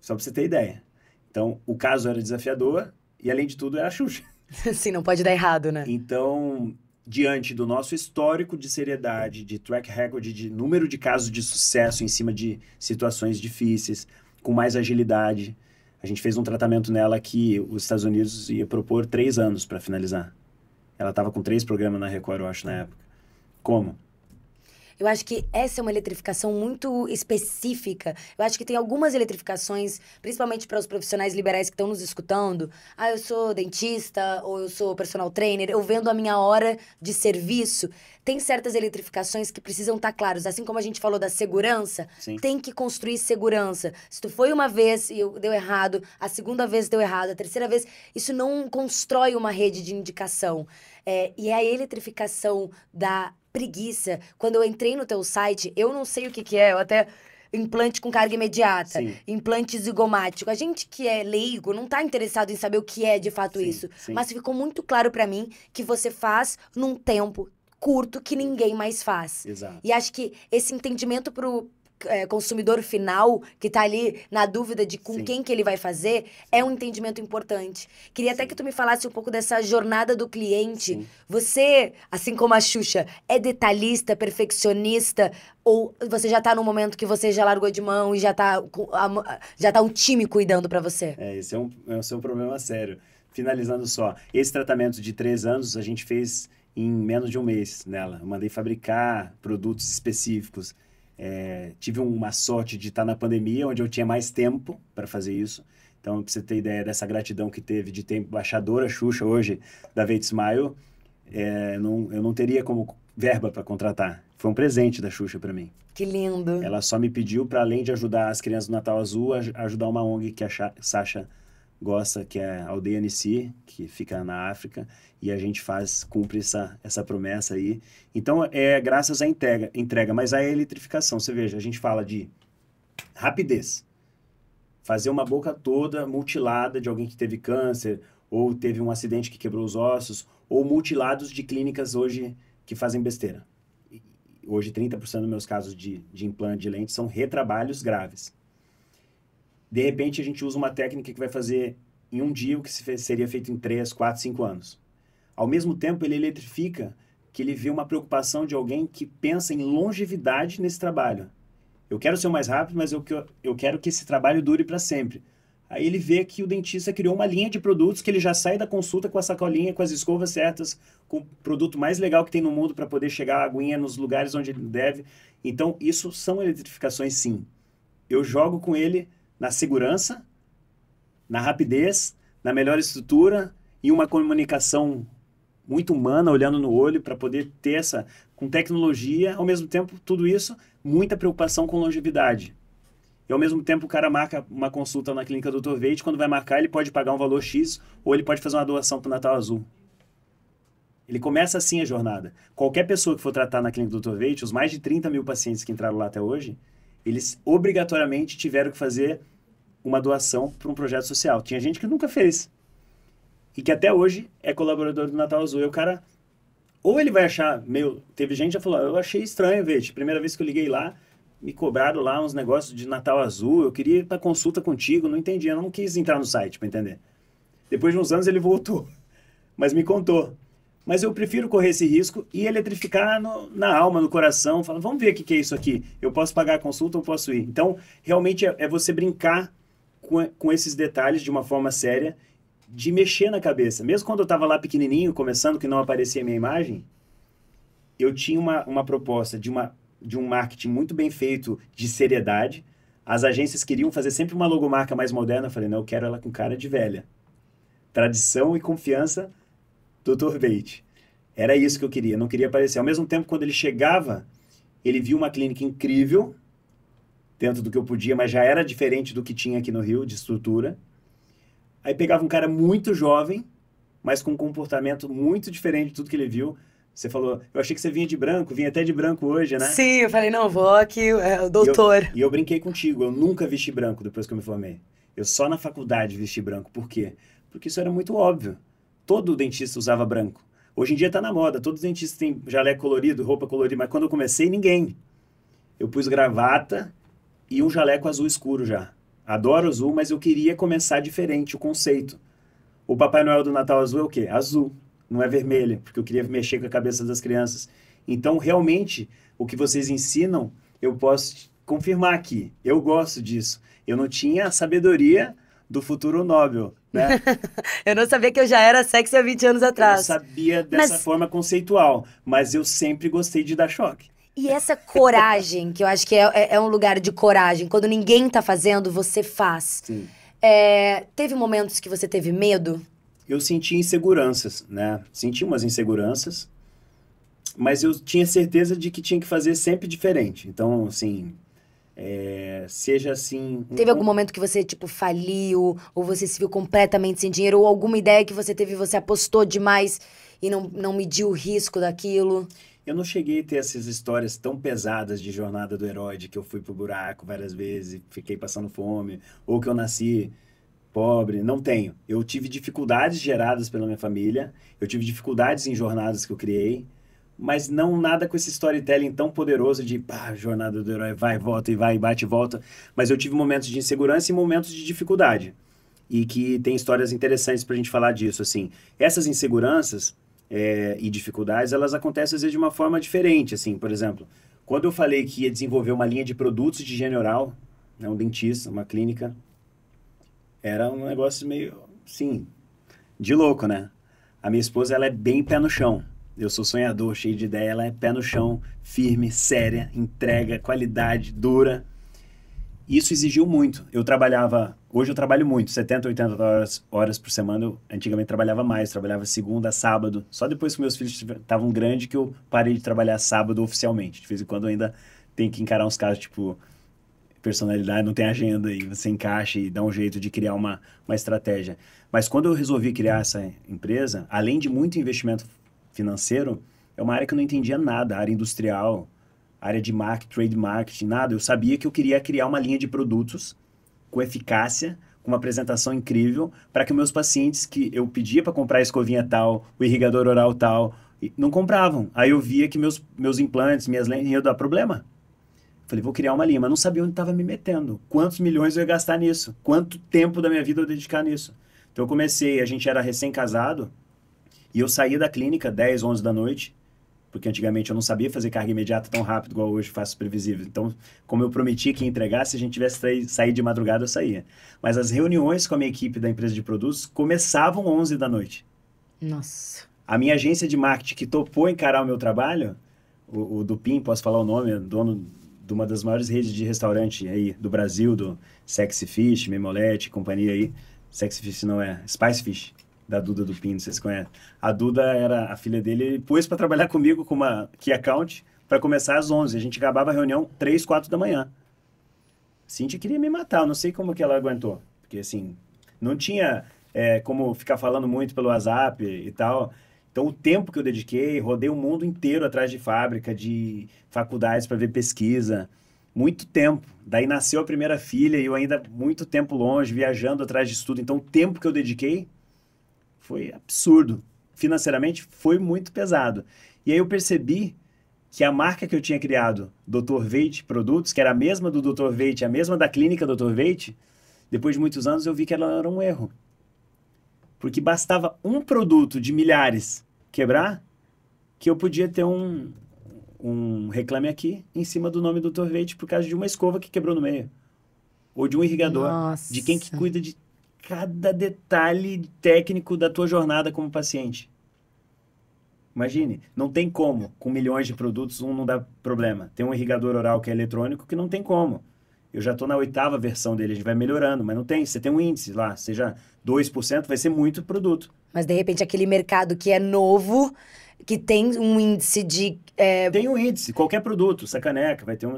Só para você ter ideia. Então o caso era desafiador e além de tudo era Xuxa. Sim, não pode dar errado, né? Então diante do nosso histórico de seriedade, de track record, de número de casos de sucesso em cima de situações difíceis, com mais agilidade. A gente fez um tratamento nela que os Estados Unidos ia propor três anos para finalizar. Ela estava com três programas na Record, eu acho, na época. Como? Eu acho que essa é uma eletrificação muito específica. Eu acho que tem algumas eletrificações, principalmente para os profissionais liberais que estão nos escutando. Ah, eu sou dentista, ou eu sou personal trainer, eu vendo a minha hora de serviço. Tem certas eletrificações que precisam estar tá claras. Assim como a gente falou da segurança, Sim. tem que construir segurança. Se tu foi uma vez e deu errado, a segunda vez deu errado, a terceira vez, isso não constrói uma rede de indicação. É, e é a eletrificação da preguiça. Quando eu entrei no teu site, eu não sei o que, que é, eu até implante com carga imediata, sim. implante zigomático. A gente que é leigo não está interessado em saber o que é de fato sim, isso, sim. mas ficou muito claro para mim que você faz num tempo curto que ninguém mais faz. Exato. E acho que esse entendimento pro é, consumidor final que está ali na dúvida de com Sim. quem que ele vai fazer, é um entendimento importante. Queria até que tu me falasse um pouco dessa jornada do cliente. Sim. Você, assim como a Xuxa, é detalhista, perfeccionista, ou você já está num momento que você já largou de mão e já está já tá um time cuidando para você? É, esse é um, esse é um problema sério. Finalizando só, esse tratamento de três anos a gente fez em menos de um mês nela. Eu mandei fabricar produtos específicos é, tive uma sorte de estar na pandemia, onde eu tinha mais tempo para fazer isso. Então, para você ter ideia dessa gratidão que teve de ter embaixadora Xuxa hoje da Veitsmail, é, não, eu não teria como verba para contratar. Foi um presente da Xuxa para mim. Que lindo! Ela só me pediu para, além de ajudar as crianças do Natal Azul, ajudar uma ONG que a Sasha gosta, que é a aldeia Nissi, que fica na África, e a gente faz, cumpre essa, essa promessa aí. Então, é graças à entrega, entrega, mas à eletrificação. Você veja, a gente fala de rapidez. Fazer uma boca toda mutilada de alguém que teve câncer, ou teve um acidente que quebrou os ossos, ou mutilados de clínicas hoje que fazem besteira. Hoje, 30% dos meus casos de, de implante de lente são retrabalhos graves. De repente, a gente usa uma técnica que vai fazer em um dia o que seria feito em 3, 4, 5 anos. Ao mesmo tempo, ele eletrifica que ele vê uma preocupação de alguém que pensa em longevidade nesse trabalho. Eu quero ser mais rápido, mas eu, eu quero que esse trabalho dure para sempre. Aí ele vê que o dentista criou uma linha de produtos que ele já sai da consulta com a sacolinha, com as escovas certas, com o produto mais legal que tem no mundo para poder chegar a aguinha nos lugares onde ele deve. Então, isso são eletrificações, sim. Eu jogo com ele na segurança, na rapidez, na melhor estrutura e uma comunicação muito humana, olhando no olho para poder ter essa com tecnologia, ao mesmo tempo tudo isso, muita preocupação com longevidade. E ao mesmo tempo o cara marca uma consulta na clínica do Dr. Veit, quando vai marcar ele pode pagar um valor X ou ele pode fazer uma doação para o Natal Azul. Ele começa assim a jornada. Qualquer pessoa que for tratar na clínica do Dr. Veit, os mais de 30 mil pacientes que entraram lá até hoje, eles obrigatoriamente tiveram que fazer uma doação para um projeto social. Tinha gente que nunca fez e que até hoje é colaborador do Natal Azul. E o cara, ou ele vai achar, meu, teve gente que já falou, ah, eu achei estranho, veja, primeira vez que eu liguei lá, me cobraram lá uns negócios de Natal Azul, eu queria ir para consulta contigo, não entendi, eu não quis entrar no site para entender. Depois de uns anos ele voltou, mas me contou mas eu prefiro correr esse risco e eletrificar no, na alma, no coração, falar, vamos ver o que, que é isso aqui. Eu posso pagar a consulta, ou posso ir. Então, realmente é, é você brincar com, com esses detalhes de uma forma séria, de mexer na cabeça. Mesmo quando eu estava lá pequenininho, começando, que não aparecia a minha imagem, eu tinha uma, uma proposta de, uma, de um marketing muito bem feito, de seriedade. As agências queriam fazer sempre uma logomarca mais moderna. Eu falei, não, eu quero ela com cara de velha. Tradição e confiança Dr. Beit. Era isso que eu queria, não queria aparecer. Ao mesmo tempo, quando ele chegava, ele viu uma clínica incrível, dentro do que eu podia, mas já era diferente do que tinha aqui no Rio, de estrutura. Aí pegava um cara muito jovem, mas com um comportamento muito diferente de tudo que ele viu. Você falou, eu achei que você vinha de branco, vinha até de branco hoje, né? Sim, eu falei, não, vou aqui, é o doutor. E eu, e eu brinquei contigo, eu nunca vesti branco depois que eu me formei. Eu só na faculdade vesti branco. Por quê? Porque isso era muito óbvio todo dentista usava branco. Hoje em dia está na moda, todos os dentistas têm jaleco colorido, roupa colorida, mas quando eu comecei, ninguém. Eu pus gravata e um jaleco azul escuro já. Adoro azul, mas eu queria começar diferente o conceito. O Papai Noel do Natal azul é o quê? Azul, não é vermelho, porque eu queria mexer com a cabeça das crianças. Então, realmente, o que vocês ensinam, eu posso confirmar aqui. Eu gosto disso. Eu não tinha a sabedoria do futuro Nobel, né? eu não sabia que eu já era sexy há 20 anos atrás. Eu sabia dessa mas... forma conceitual, mas eu sempre gostei de dar choque. E essa coragem, que eu acho que é, é, é, um lugar de coragem, quando ninguém tá fazendo, você faz. É, teve momentos que você teve medo? Eu senti inseguranças, né? Senti umas inseguranças, mas eu tinha certeza de que tinha que fazer sempre diferente. Então, assim, é, seja assim. Teve algum momento que você, tipo, faliu, ou você se viu completamente sem dinheiro, ou alguma ideia que você teve você apostou demais e não, não mediu o risco daquilo? Eu não cheguei a ter essas histórias tão pesadas de jornada do herói, de que eu fui pro buraco várias vezes, fiquei passando fome, ou que eu nasci pobre. Não tenho. Eu tive dificuldades geradas pela minha família, eu tive dificuldades em jornadas que eu criei mas não nada com esse storytelling tão poderoso de pá, jornada do herói, vai, volta e vai, bate e volta. Mas eu tive momentos de insegurança e momentos de dificuldade. E que tem histórias interessantes pra gente falar disso, assim. Essas inseguranças é, e dificuldades, elas acontecem às vezes de uma forma diferente, assim. Por exemplo, quando eu falei que ia desenvolver uma linha de produtos de higiene oral, né, um dentista, uma clínica, era um negócio meio, sim, de louco, né? A minha esposa, ela é bem pé no chão. Eu sou sonhador, cheio de ideia, ela é pé no chão, firme, séria, entrega, qualidade, dura. Isso exigiu muito. Eu trabalhava, hoje eu trabalho muito, 70, 80 horas, horas por semana. Eu, antigamente trabalhava mais, trabalhava segunda, sábado. Só depois que meus filhos estavam grandes que eu parei de trabalhar sábado oficialmente. De vez em quando ainda tem que encarar uns casos tipo personalidade, não tem agenda e você encaixa e dá um jeito de criar uma, uma estratégia. Mas quando eu resolvi criar essa empresa, além de muito investimento financeiro, é uma área que eu não entendia nada, área industrial, área de marketing, trade marketing, nada. Eu sabia que eu queria criar uma linha de produtos com eficácia, com uma apresentação incrível, para que meus pacientes que eu pedia para comprar a escovinha tal, o irrigador oral tal, não compravam. Aí eu via que meus, meus implantes, minhas lentes iam dar problema. Falei, vou criar uma linha, mas não sabia onde estava me metendo, quantos milhões eu ia gastar nisso, quanto tempo da minha vida eu dedicar nisso. Então eu comecei, a gente era recém-casado, e eu saía da clínica 10, 11 da noite, porque antigamente eu não sabia fazer carga imediata tão rápido igual hoje faço previsível. Então, como eu prometi que ia entregar, se a gente tivesse sair de madrugada, eu saía. Mas as reuniões com a minha equipe da empresa de produtos começavam 11 da noite. Nossa. A minha agência de marketing que topou encarar o meu trabalho, o, o Dupin, posso falar o nome, é dono de uma das maiores redes de restaurante aí do Brasil, do Sexy Fish, Memolete, companhia aí. Sexy Fish não é, Spice Fish da Duda do Pino, vocês conhecem. A Duda era a filha dele, ele pôs para trabalhar comigo com uma key account para começar às 11. A gente acabava a reunião 3, 4 da manhã. Cintia queria me matar, não sei como que ela aguentou. Porque, assim, não tinha é, como ficar falando muito pelo WhatsApp e tal. Então, o tempo que eu dediquei, rodei o mundo inteiro atrás de fábrica, de faculdades para ver pesquisa. Muito tempo. Daí nasceu a primeira filha e eu ainda muito tempo longe, viajando atrás de estudo. Então, o tempo que eu dediquei foi absurdo. Financeiramente foi muito pesado. E aí eu percebi que a marca que eu tinha criado, Dr. Veit Produtos, que era a mesma do Dr. Veit, a mesma da clínica Dr. Veit, depois de muitos anos eu vi que ela era um erro. Porque bastava um produto de milhares quebrar que eu podia ter um, um reclame aqui em cima do nome do Dr. Veit por causa de uma escova que quebrou no meio. Ou de um irrigador. Nossa. De quem que cuida de cada detalhe técnico da tua jornada como paciente. Imagine, não tem como, com milhões de produtos, um não dá problema. Tem um irrigador oral que é eletrônico que não tem como. Eu já estou na oitava versão dele, a gente vai melhorando, mas não tem. Você tem um índice lá, seja 2%, vai ser muito produto. Mas de repente aquele mercado que é novo que tem um índice de. É... Tem um índice, qualquer produto, sacaneca, é vai ter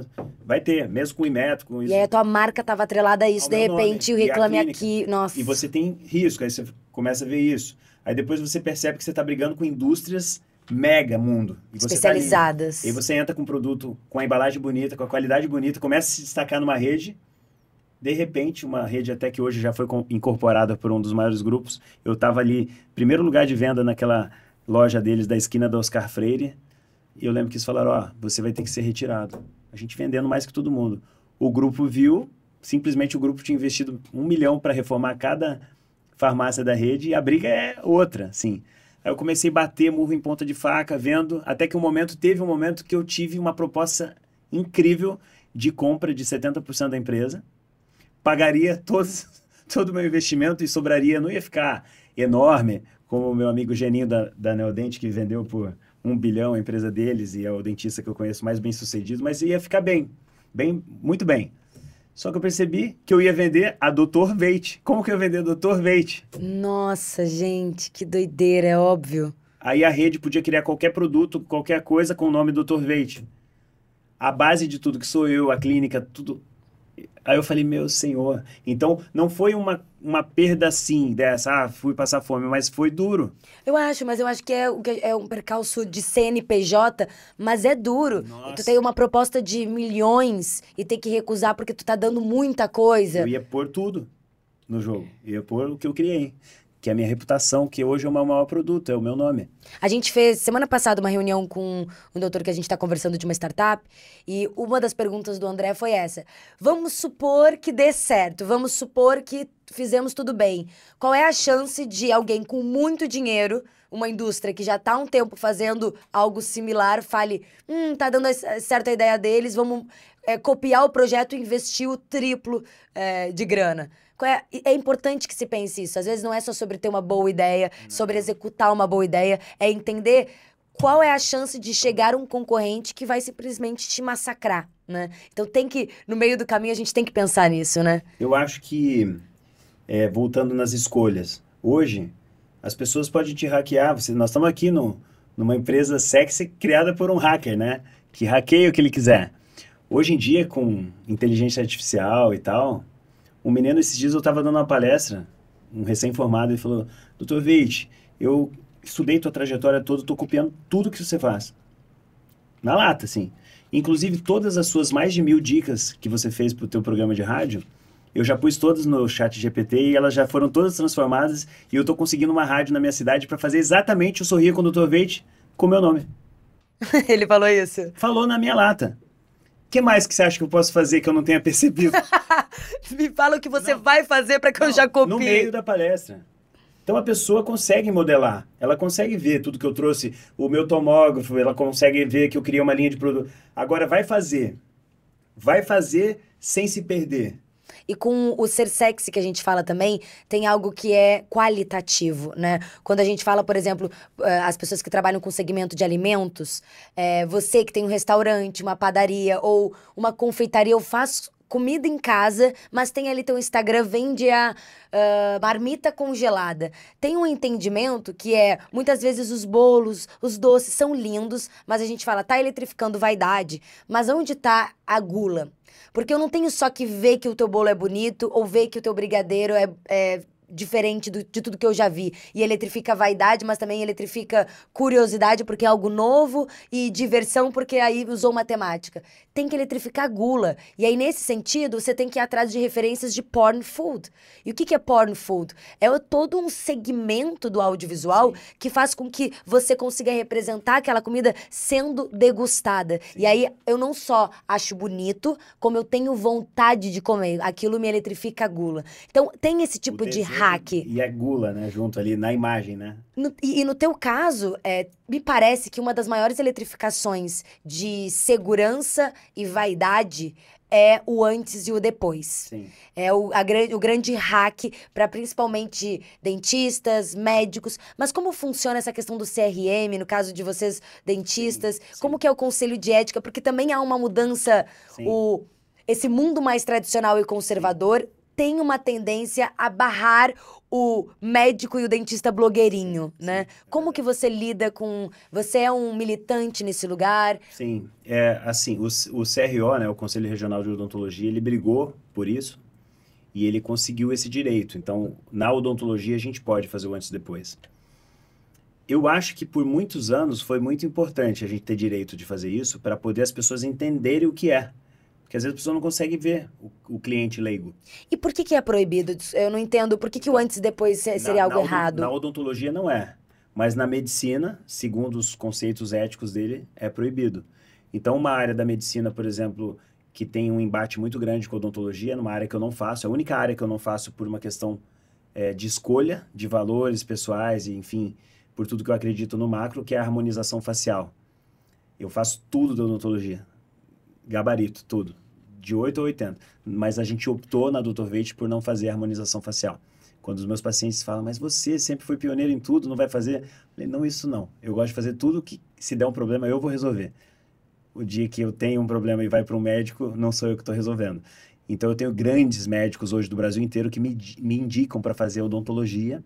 Vai ter, mesmo com o IMET, com isso. E aí a tua marca estava atrelada a isso, de né? repente o reclame aqui. Nossa. E você tem risco, aí você começa a ver isso. Aí depois você percebe que você está brigando com indústrias mega mundo. E tá Especializadas. Tá e você entra com um produto com a embalagem bonita, com a qualidade bonita, começa a se destacar numa rede. De repente, uma rede até que hoje já foi incorporada por um dos maiores grupos. Eu estava ali, primeiro lugar de venda naquela loja deles da esquina da Oscar Freire. E eu lembro que eles falaram: ó, oh, você vai ter que ser retirado. A gente vendendo mais que todo mundo. O grupo viu, simplesmente o grupo tinha investido um milhão para reformar cada farmácia da rede e a briga é outra, sim. Aí eu comecei a bater murro em ponta de faca, vendo, até que um momento teve um momento que eu tive uma proposta incrível de compra de 70% da empresa. Pagaria todos, todo o meu investimento e sobraria, não ia ficar enorme, como o meu amigo Geninho da, da Neodente, que vendeu por um bilhão a empresa deles e é o dentista que eu conheço mais bem sucedido, mas ia ficar bem, bem, muito bem. Só que eu percebi que eu ia vender a Doutor Veit. Como que eu ia vender a Doutor Veit? Nossa, gente, que doideira, é óbvio. Aí a rede podia criar qualquer produto, qualquer coisa com o nome Doutor Veit. A base de tudo que sou eu, a clínica, tudo Aí eu falei, meu senhor. Então, não foi uma, uma perda assim, dessa, ah, fui passar fome, mas foi duro. Eu acho, mas eu acho que é, é um percalço de CNPJ, mas é duro. Nossa. Tu tem uma proposta de milhões e tem que recusar porque tu tá dando muita coisa. Eu ia pôr tudo no jogo. Eu ia pôr o que eu criei que é a minha reputação, que hoje é o meu maior produto, é o meu nome. A gente fez semana passada uma reunião com um doutor que a gente está conversando de uma startup e uma das perguntas do André foi essa: vamos supor que dê certo, vamos supor que fizemos tudo bem. Qual é a chance de alguém com muito dinheiro, uma indústria que já está há um tempo fazendo algo similar, fale: hum, tá dando certa ideia deles, vamos é, copiar o projeto e investir o triplo é, de grana? É, é importante que se pense isso. Às vezes não é só sobre ter uma boa ideia, uhum. sobre executar uma boa ideia, é entender qual é a chance de chegar um concorrente que vai simplesmente te massacrar, né? Então tem que, no meio do caminho, a gente tem que pensar nisso, né? Eu acho que, é, voltando nas escolhas, hoje as pessoas podem te hackear. Você, nós estamos aqui no, numa empresa sexy criada por um hacker, né? Que hackeia o que ele quiser. Hoje em dia, com inteligência artificial e tal, um menino, esses dias eu estava dando uma palestra, um recém-formado, ele falou: Doutor Veit, eu estudei tua trajetória toda, estou copiando tudo que você faz. Na lata, assim. Inclusive, todas as suas mais de mil dicas que você fez para o teu programa de rádio, eu já pus todas no chat GPT e elas já foram todas transformadas e eu estou conseguindo uma rádio na minha cidade para fazer exatamente o Sorria com o Dr. Veit com meu nome. Ele falou isso? Falou na minha lata que mais que você acha que eu posso fazer que eu não tenha percebido? Me fala o que você não, vai fazer para que não, eu já copie. No meio da palestra. Então a pessoa consegue modelar, ela consegue ver tudo que eu trouxe, o meu tomógrafo, ela consegue ver que eu queria uma linha de produto. Agora vai fazer. Vai fazer sem se perder. E com o ser sexy que a gente fala também, tem algo que é qualitativo, né? Quando a gente fala, por exemplo, eh, as pessoas que trabalham com segmento de alimentos, é, você que tem um restaurante, uma padaria ou uma confeitaria, eu faço comida em casa, mas tem ali teu Instagram, vende a uh, marmita congelada. Tem um entendimento que é, muitas vezes os bolos, os doces são lindos, mas a gente fala, tá eletrificando vaidade, mas onde tá a gula? Porque eu não tenho só que ver que o teu bolo é bonito ou ver que o teu brigadeiro é, é diferente do, de tudo que eu já vi. E eletrifica vaidade, mas também eletrifica curiosidade, porque é algo novo, e diversão, porque aí usou matemática tem que eletrificar a gula. E aí, nesse sentido, você tem que ir atrás de referências de porn food. E o que, que é porn food? É todo um segmento do audiovisual Sim. que faz com que você consiga representar aquela comida sendo degustada. Sim. E aí, eu não só acho bonito, como eu tenho vontade de comer. Aquilo me eletrifica a gula. Então, tem esse tipo o de hack. E a gula, né? Junto ali na imagem, né? No, e, e, no teu caso, é, me parece que uma das maiores eletrificações de segurança e vaidade é o antes e o depois. Sim. É o, a, o grande hack para principalmente dentistas, médicos. Mas como funciona essa questão do CRM, no caso de vocês, dentistas? Sim, sim. Como que é o conselho de ética? Porque também há uma mudança. O, esse mundo mais tradicional e conservador tem uma tendência a barrar o médico e o dentista blogueirinho, né? Como que você lida com... Você é um militante nesse lugar? Sim, é assim, o, o CRO, né, o Conselho Regional de Odontologia, ele brigou por isso e ele conseguiu esse direito. Então, na odontologia, a gente pode fazer o antes e depois. Eu acho que por muitos anos foi muito importante a gente ter direito de fazer isso para poder as pessoas entenderem o que é. Porque às vezes a pessoa não consegue ver o, o cliente leigo. E por que, que é proibido? Eu não entendo. Por que, que o então, antes e depois seria na, algo na errado? Na odontologia não é. Mas na medicina, segundo os conceitos éticos dele, é proibido. Então, uma área da medicina, por exemplo, que tem um embate muito grande com a odontologia, numa área que eu não faço, É a única área que eu não faço por uma questão é, de escolha, de valores pessoais, e, enfim, por tudo que eu acredito no macro, que é a harmonização facial. Eu faço tudo da odontologia gabarito, tudo. De 8 a 80. Mas a gente optou na Dr. Veit por não fazer harmonização facial. Quando os meus pacientes falam, mas você sempre foi pioneiro em tudo, não vai fazer? Eu falei, não, isso não. Eu gosto de fazer tudo que, se der um problema, eu vou resolver. O dia que eu tenho um problema e vai para um médico, não sou eu que estou resolvendo. Então, eu tenho grandes médicos hoje do Brasil inteiro que me, me indicam para fazer odontologia.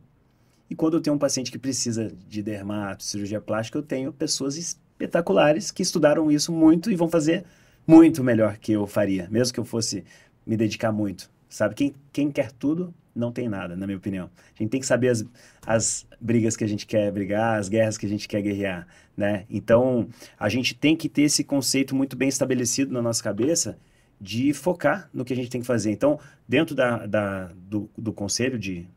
E quando eu tenho um paciente que precisa de dermato, cirurgia plástica, eu tenho pessoas espetaculares que estudaram isso muito e vão fazer muito melhor que eu faria, mesmo que eu fosse me dedicar muito. Sabe, quem, quem quer tudo não tem nada, na minha opinião. A gente tem que saber as, as brigas que a gente quer brigar, as guerras que a gente quer guerrear, né? Então, a gente tem que ter esse conceito muito bem estabelecido na nossa cabeça de focar no que a gente tem que fazer. Então, dentro da, da do, do conselho de,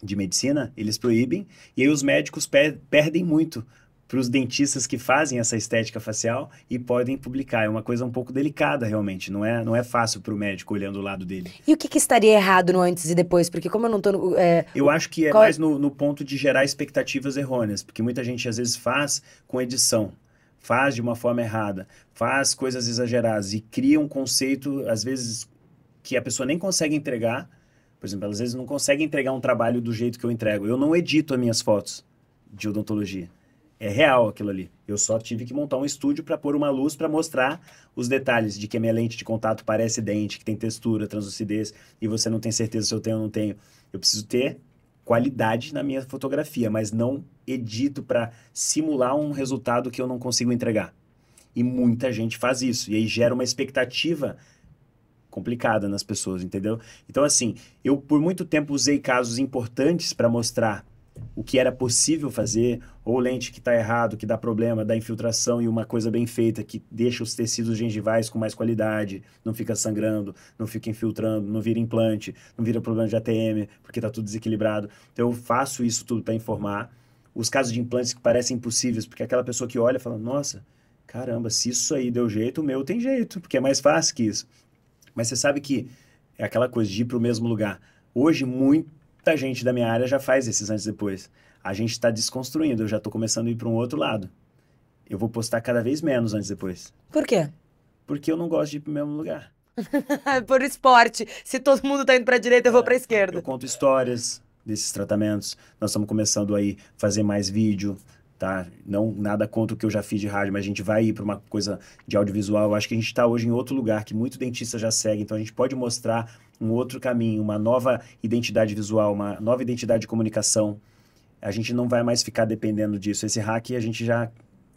de medicina, eles proíbem, e aí os médicos per perdem muito, para os dentistas que fazem essa estética facial e podem publicar. É uma coisa um pouco delicada, realmente. Não é, não é fácil para o médico olhando o lado dele. E o que, que, estaria errado no antes e depois? Porque como eu não estou... É... Eu acho que é Qual... É mais no, no ponto de gerar expectativas errôneas, porque muita gente às vezes faz com edição faz de uma forma errada, faz coisas exageradas e cria um conceito, às vezes, que a pessoa nem consegue entregar. Por exemplo, às vezes não consegue entregar um trabalho do jeito que eu entrego. Eu não edito as minhas fotos de odontologia é real aquilo ali. Eu só tive que montar um estúdio para pôr uma luz para mostrar os detalhes de que a minha lente de contato parece dente, que tem textura, translucidez, e você não tem certeza se eu tenho ou não tenho. Eu preciso ter qualidade na minha fotografia, mas não edito para simular um resultado que eu não consigo entregar. E muita gente faz isso, e aí gera uma expectativa complicada nas pessoas, entendeu? Então assim, eu por muito tempo usei casos importantes para mostrar o que era possível fazer, ou lente que está errado, que dá problema, dá infiltração e uma coisa bem feita que deixa os tecidos gengivais com mais qualidade, não fica sangrando, não fica infiltrando, não vira implante, não vira problema de ATM, porque está tudo desequilibrado. Então eu faço isso tudo para informar. Os casos de implantes que parecem impossíveis, porque aquela pessoa que olha fala, nossa, caramba, se isso aí deu jeito, o meu tem jeito, porque é mais fácil que isso. Mas você sabe que é aquela coisa de ir para o mesmo lugar. Hoje, muito muita gente da minha área já faz esses antes e depois. A gente está desconstruindo, eu já estou começando a ir para um outro lado. Eu vou postar cada vez menos antes e depois. Por quê? Porque eu não gosto de ir para o mesmo lugar. Por esporte. Se todo mundo está indo para a direita, eu vou é, para a esquerda. Eu conto histórias desses tratamentos. Nós estamos começando aí fazer mais vídeo, tá? Não nada contra o que eu já fiz de rádio, mas a gente vai ir para uma coisa de audiovisual. Eu acho que a gente está hoje em outro lugar que muito dentista já segue, então a gente pode mostrar um outro caminho, uma nova identidade visual, uma nova identidade de comunicação. A gente não vai mais ficar dependendo disso. Esse hack a gente já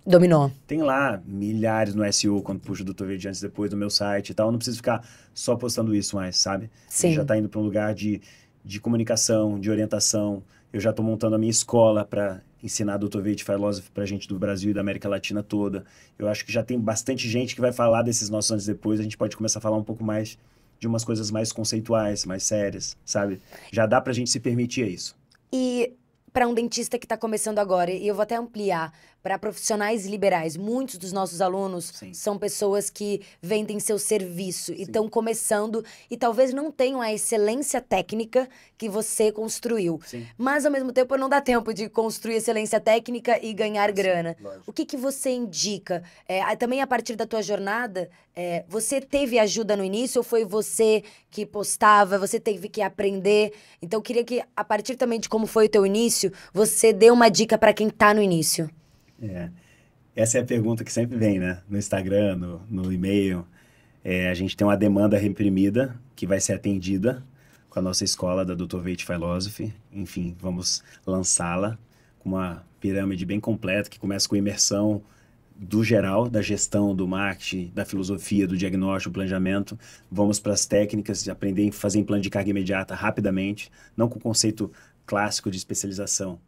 Dominou. Tem lá milhares no SEO, quando puxo o Doutor Verde antes depois do meu site e tal. Eu não preciso ficar só postando isso mais, sabe? Sim. Já está indo para um lugar de, de comunicação, de orientação. Eu já estou montando a minha escola para ensinar Doutor Verde Philosophy para gente do Brasil e da América Latina toda. Eu acho que já tem bastante gente que vai falar desses nossos antes e depois. A gente pode começar a falar um pouco mais de umas coisas mais conceituais, mais sérias, sabe? Já dá pra gente se permitir isso. E para um dentista que está começando agora, e eu vou até ampliar para profissionais liberais. Muitos dos nossos alunos Sim. são pessoas que vendem seu serviço e estão começando e talvez não tenham a excelência técnica que você construiu. Sim. Mas ao mesmo tempo não dá tempo de construir excelência técnica e ganhar grana. o que, que você indica? É, também a partir da tua jornada, é, você teve ajuda no início ou foi você que postava, você teve que aprender? Então eu queria que a partir também de como foi o teu início, você dê uma dica para quem está no início. É. Essa é a pergunta que sempre vem, né? No Instagram, no, no e-mail. É, a gente tem uma demanda reprimida que vai ser atendida com a nossa escola da Dr. Veit Philosophy. Enfim, vamos lançá-la com uma pirâmide bem completa que começa com imersão do geral, da gestão, do marketing, da filosofia, do diagnóstico, do planejamento. Vamos para as técnicas, de aprender a fazer plano de carga imediata rapidamente, não com o conceito clássico de especialização,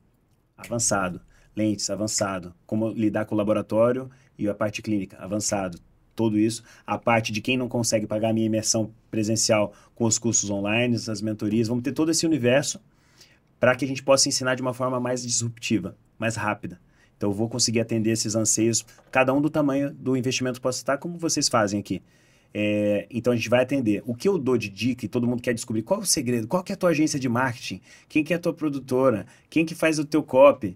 avançado lentes, avançado. Como lidar com o laboratório e a parte clínica, avançado. Tudo isso. A parte de quem não consegue pagar a minha imersão presencial com os cursos online, as mentorias. Vamos ter todo esse universo para que a gente possa ensinar de uma forma mais disruptiva, mais rápida. Então, eu vou conseguir atender esses anseios, cada um do tamanho do investimento que posso estar, como vocês fazem aqui. É, então a gente vai atender. O que eu dou de dica e todo mundo quer descobrir qual é o segredo, qual que é a tua agência de marketing, quem que é a tua produtora, quem que faz o teu copy.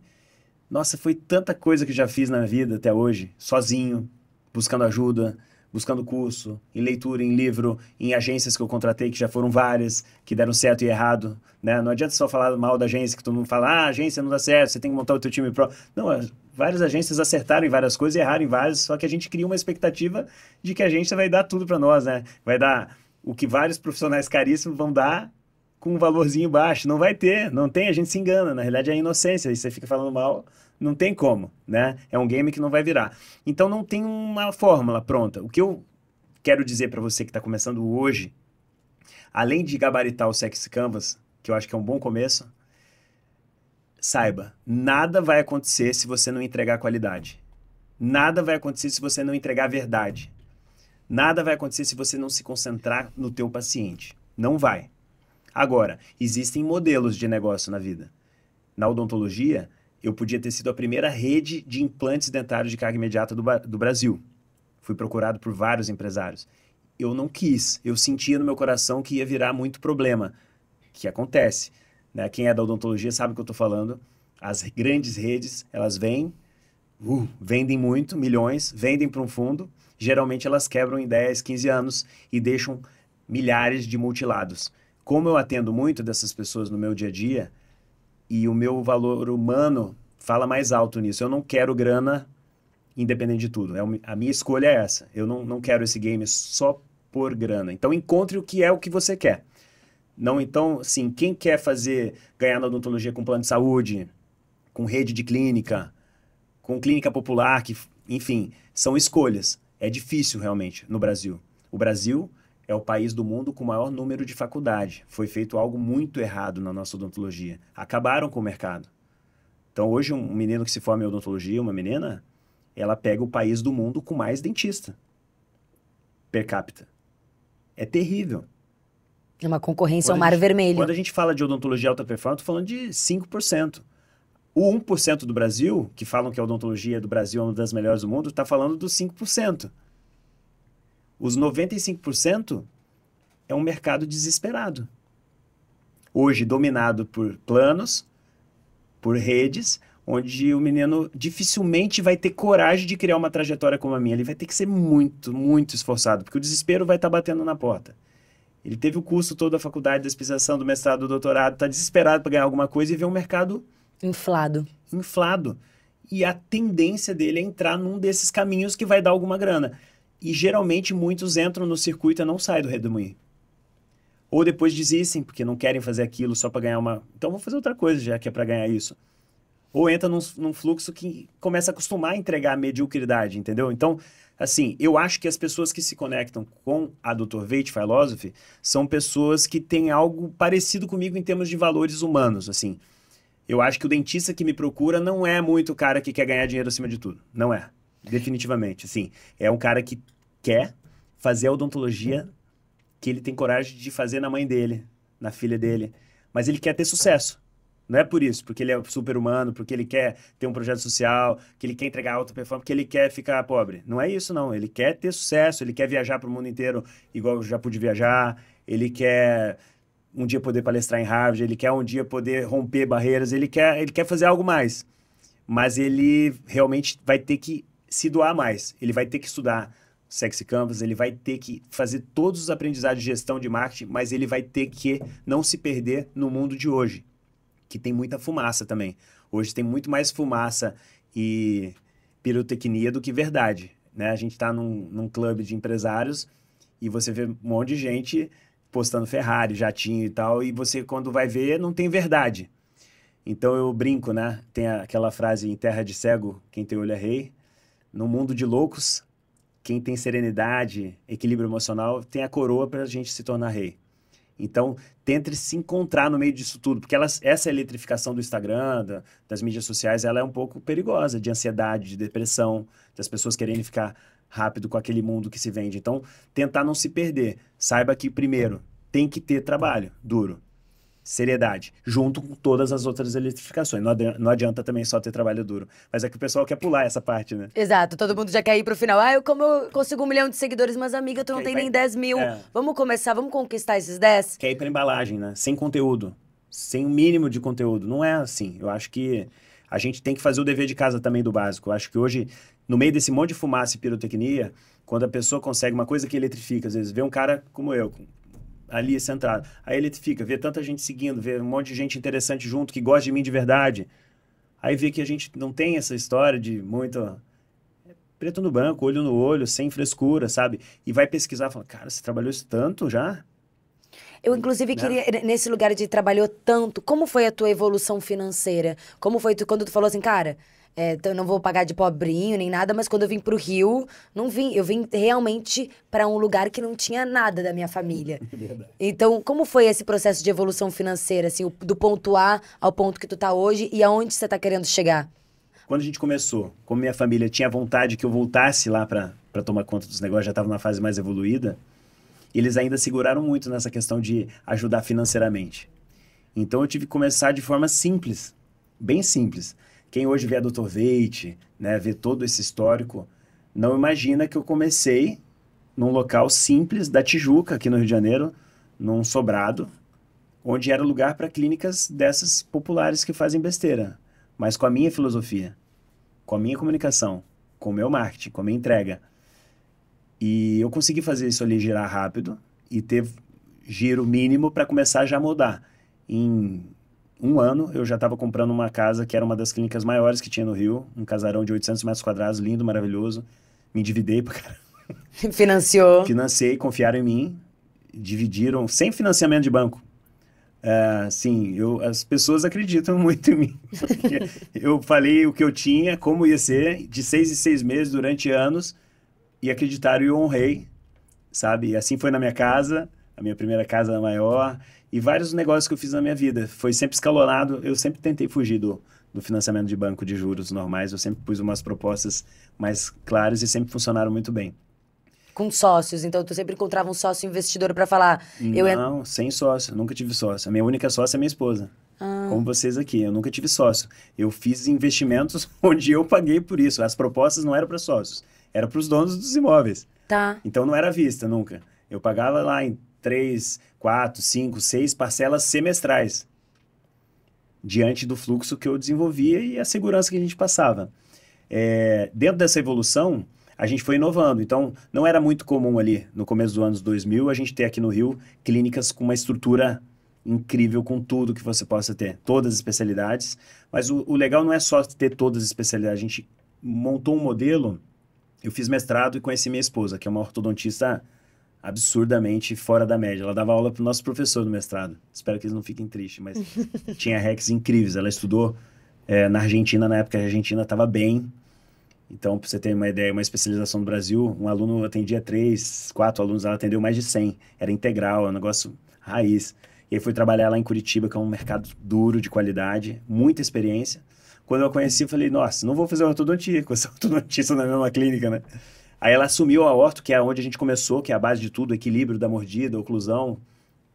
Nossa, foi tanta coisa que já fiz na minha vida até hoje, sozinho, buscando ajuda, buscando curso, em leitura, em livro, em agências que eu contratei, que já foram várias, que deram certo e errado, né? Não adianta só falar mal da agência, que todo mundo fala, ah, a agência não dá certo, você tem que montar o teu time próprio. Não, é, várias agências acertaram em várias coisas e erraram em várias, só que a gente cria uma expectativa de que a agência vai dar tudo para nós, né? Vai dar o que vários profissionais caríssimos vão dar com um valorzinho baixo. Não vai ter, não tem, a gente se engana. Na realidade é inocência, e você fica falando mal, não tem como, né? É um game que não vai virar. Então não tem uma fórmula pronta. O que eu quero dizer para você que está começando hoje, além de gabaritar o Sex Canvas, que eu acho que é um bom começo, saiba, nada vai acontecer se você não entregar qualidade. Nada vai acontecer se você não entregar a verdade. Nada vai acontecer se você não se concentrar no teu paciente. Não vai. Agora, existem modelos de negócio na vida. Na odontologia, eu podia ter sido a primeira rede de implantes dentários de carga imediata do, do Brasil. Fui procurado por vários empresários. Eu não quis. Eu sentia no meu coração que ia virar muito problema, que acontece. Né? Quem é da odontologia sabe o que eu estou falando. As grandes redes, elas vêm, uh, vendem muito, milhões, vendem para um fundo. Geralmente elas quebram em 10, 15 anos e deixam milhares de mutilados como eu atendo muito dessas pessoas no meu dia a dia e o meu valor humano fala mais alto nisso. Eu não quero grana independente de tudo. É a minha escolha é essa. Eu não, não quero esse game só por grana. Então encontre o que é o que você quer. Não, então, sim quem quer fazer ganhar na odontologia com plano de saúde, com rede de clínica, com clínica popular, que, enfim, são escolhas. É difícil realmente no Brasil. O Brasil é o país do mundo com o maior número de faculdade. Foi feito algo muito errado na nossa odontologia. Acabaram com o mercado. Então, hoje, um menino que se forma em odontologia, uma menina, ela pega o país do mundo com mais dentista per capita. É terrível. É uma concorrência quando ao mar gente, vermelho. Quando a gente fala de odontologia alta performance, estou falando de 5%. O 1% do Brasil, que falam que a odontologia do Brasil é uma das melhores do mundo, está falando dos 5%. Os 95% é um mercado desesperado. Hoje dominado por planos, por redes, onde o menino dificilmente vai ter coragem de criar uma trajetória como a minha. Ele vai ter que ser muito, muito esforçado, porque o desespero vai estar tá batendo na porta. Ele teve o curso todo da faculdade, da especialização, do mestrado, do doutorado, está desesperado para ganhar alguma coisa e vê um mercado inflado. Inflado. E a tendência dele é entrar num desses caminhos que vai dar alguma grana. E geralmente muitos entram no circuito e não saem do redemoinho. Ou depois desistem, porque não querem fazer aquilo só para ganhar uma. Então vou fazer outra coisa, já que é para ganhar isso. Ou entra num, num, fluxo que começa a acostumar a entregar a mediocridade, entendeu? Então, assim, eu acho que as pessoas que se conectam com a Dr. Veit Philosophy são pessoas que têm algo parecido comigo em termos de valores humanos, assim. Eu acho que o dentista que me procura não é muito o cara que quer ganhar dinheiro acima de tudo. Não é. Definitivamente, assim. É um cara que quer fazer a odontologia que ele tem coragem de fazer na mãe dele, na filha dele. Mas ele quer ter sucesso. Não é por isso, porque ele é super humano, porque ele quer ter um projeto social, que ele quer entregar alta performance, porque ele quer ficar pobre. Não é isso, não. Ele quer ter sucesso, ele quer viajar para o mundo inteiro igual eu já pude viajar, ele quer um dia poder palestrar em Harvard, ele quer um dia poder romper barreiras, ele quer, ele quer fazer algo mais. Mas ele realmente vai ter que se doar mais. Ele vai ter que estudar Sexy Canvas, ele vai ter que fazer todos os aprendizados de gestão de marketing, mas ele vai ter que não se perder no mundo de hoje, que tem muita fumaça também. Hoje tem muito mais fumaça e pirotecnia do que verdade. Né? A gente está num, num clube de empresários e você vê um monte de gente postando Ferrari, jatinho e tal, e você, quando vai ver, não tem verdade. Então eu brinco, né? Tem aquela frase em terra de cego, quem tem olho é rei. No mundo de loucos, quem tem serenidade, equilíbrio emocional, tem a coroa para a gente se tornar rei. Então, tente se encontrar no meio disso tudo, porque elas, essa eletrificação do Instagram, da, das mídias sociais, ela é um pouco perigosa, de ansiedade, de depressão, das pessoas querendo ficar rápido com aquele mundo que se vende. Então, tentar não se perder. Saiba que, primeiro, tem que ter trabalho duro seriedade, junto com todas as outras eletrificações. Não adianta, não adianta, também só ter trabalho duro. Mas é que o pessoal quer pular essa parte, né? Exato, todo mundo já quer ir pro final. Ah, eu, como eu consigo um milhão de seguidores, mas amiga, tu não quer tem nem pra... 10 mil. É. Vamos começar, vamos conquistar esses 10? Quer ir pra embalagem, né? Sem conteúdo. Sem o um mínimo de conteúdo. Não é assim. Eu acho que a gente tem que fazer o dever de casa também do básico. Eu acho que hoje, no meio desse monte de fumaça e pirotecnia, quando a pessoa consegue uma coisa que eletrifica, às vezes vê um cara como eu, ali é centrado. Aí ele fica, vê tanta gente seguindo, vê um monte de gente interessante junto que gosta de mim de verdade. Aí vê que a gente não tem essa história de muito preto no branco, olho no olho, sem frescura, sabe? E vai pesquisar, fala, cara, você trabalhou isso tanto já? Eu, inclusive, né? queria, nesse lugar de trabalhou tanto, como foi a tua evolução financeira? Como foi, tu, quando tu falou assim, cara, é, então eu não vou pagar de pobrinho nem nada, mas quando eu vim pro Rio, não vim. Eu vim realmente para um lugar que não tinha nada da minha família. Verdade. Então, como foi esse processo de evolução financeira, assim, do ponto A ao ponto que tu tá hoje e aonde você tá querendo chegar? Quando a gente começou, como minha família tinha vontade que eu voltasse lá para tomar conta dos negócios, já estava na fase mais evoluída, eles ainda seguraram muito nessa questão de ajudar financeiramente. Então eu tive que começar de forma simples, bem simples. Quem hoje vê a Dr. Veite, né, vê todo esse histórico, não imagina que eu comecei num local simples da Tijuca, aqui no Rio de Janeiro, num sobrado, onde era lugar para clínicas dessas populares que fazem besteira, mas com a minha filosofia, com a minha comunicação, com o meu marketing, com a minha entrega. E eu consegui fazer isso ali girar rápido e ter giro mínimo para começar já a mudar. Em um ano eu já estava comprando uma casa que era uma das clínicas maiores que tinha no Rio, um casarão de 800 metros quadrados, lindo, maravilhoso. Me endividei pra caramba. Financiou. Financei, confiaram em mim, dividiram, sem financiamento de banco. Uh, sim, eu, as pessoas acreditam muito em mim. eu falei o que eu tinha, como ia ser, de seis em seis meses, durante anos, e acreditaram e eu honrei, sabe? E assim foi na minha casa, a minha primeira casa maior. E vários negócios que eu fiz na minha vida. Foi sempre escalonado. Eu sempre tentei fugir do, do financiamento de banco de juros normais. Eu sempre pus umas propostas mais claras e sempre funcionaram muito bem com sócios. Então, tu sempre encontrava um sócio investidor para falar. Eu não, sem sócio. Nunca tive sócio. A minha única sócia é minha esposa. Ah. Como vocês aqui. Eu nunca tive sócio. Eu fiz investimentos onde eu paguei por isso. As propostas não eram para sócios. Era para os donos dos imóveis. Tá. Então, não era vista nunca. Eu pagava lá em três, quatro, cinco, seis parcelas semestrais, diante do fluxo que eu desenvolvia e a segurança que a gente passava. É, dentro dessa evolução, a gente foi inovando. Então, não era muito comum ali, no começo dos anos 2000, a gente ter aqui no Rio clínicas com uma estrutura incrível com tudo que você possa ter, todas as especialidades. Mas o, o, legal não é só ter todas as especialidades. A gente montou um modelo. Eu fiz mestrado e conheci minha esposa, que é uma ortodontista absurdamente fora da média. Ela dava aula para o nosso professor do mestrado. Espero que eles não fiquem tristes, mas tinha hacks incríveis. Ela estudou é, na Argentina, na época a Argentina estava bem. Então, para você ter uma ideia, uma especialização no Brasil, um aluno atendia três, quatro alunos, ela atendeu mais de 100. Era integral, é um negócio raiz. E aí fui trabalhar lá em Curitiba, que é um mercado duro, de qualidade, muita experiência. Quando eu a conheci, eu falei, nossa, não vou fazer ortodontia, com essa ortodontista na mesma clínica, né? Aí ela assumiu a aorto, que é onde a gente começou, que é a base de tudo, equilíbrio da mordida, oclusão,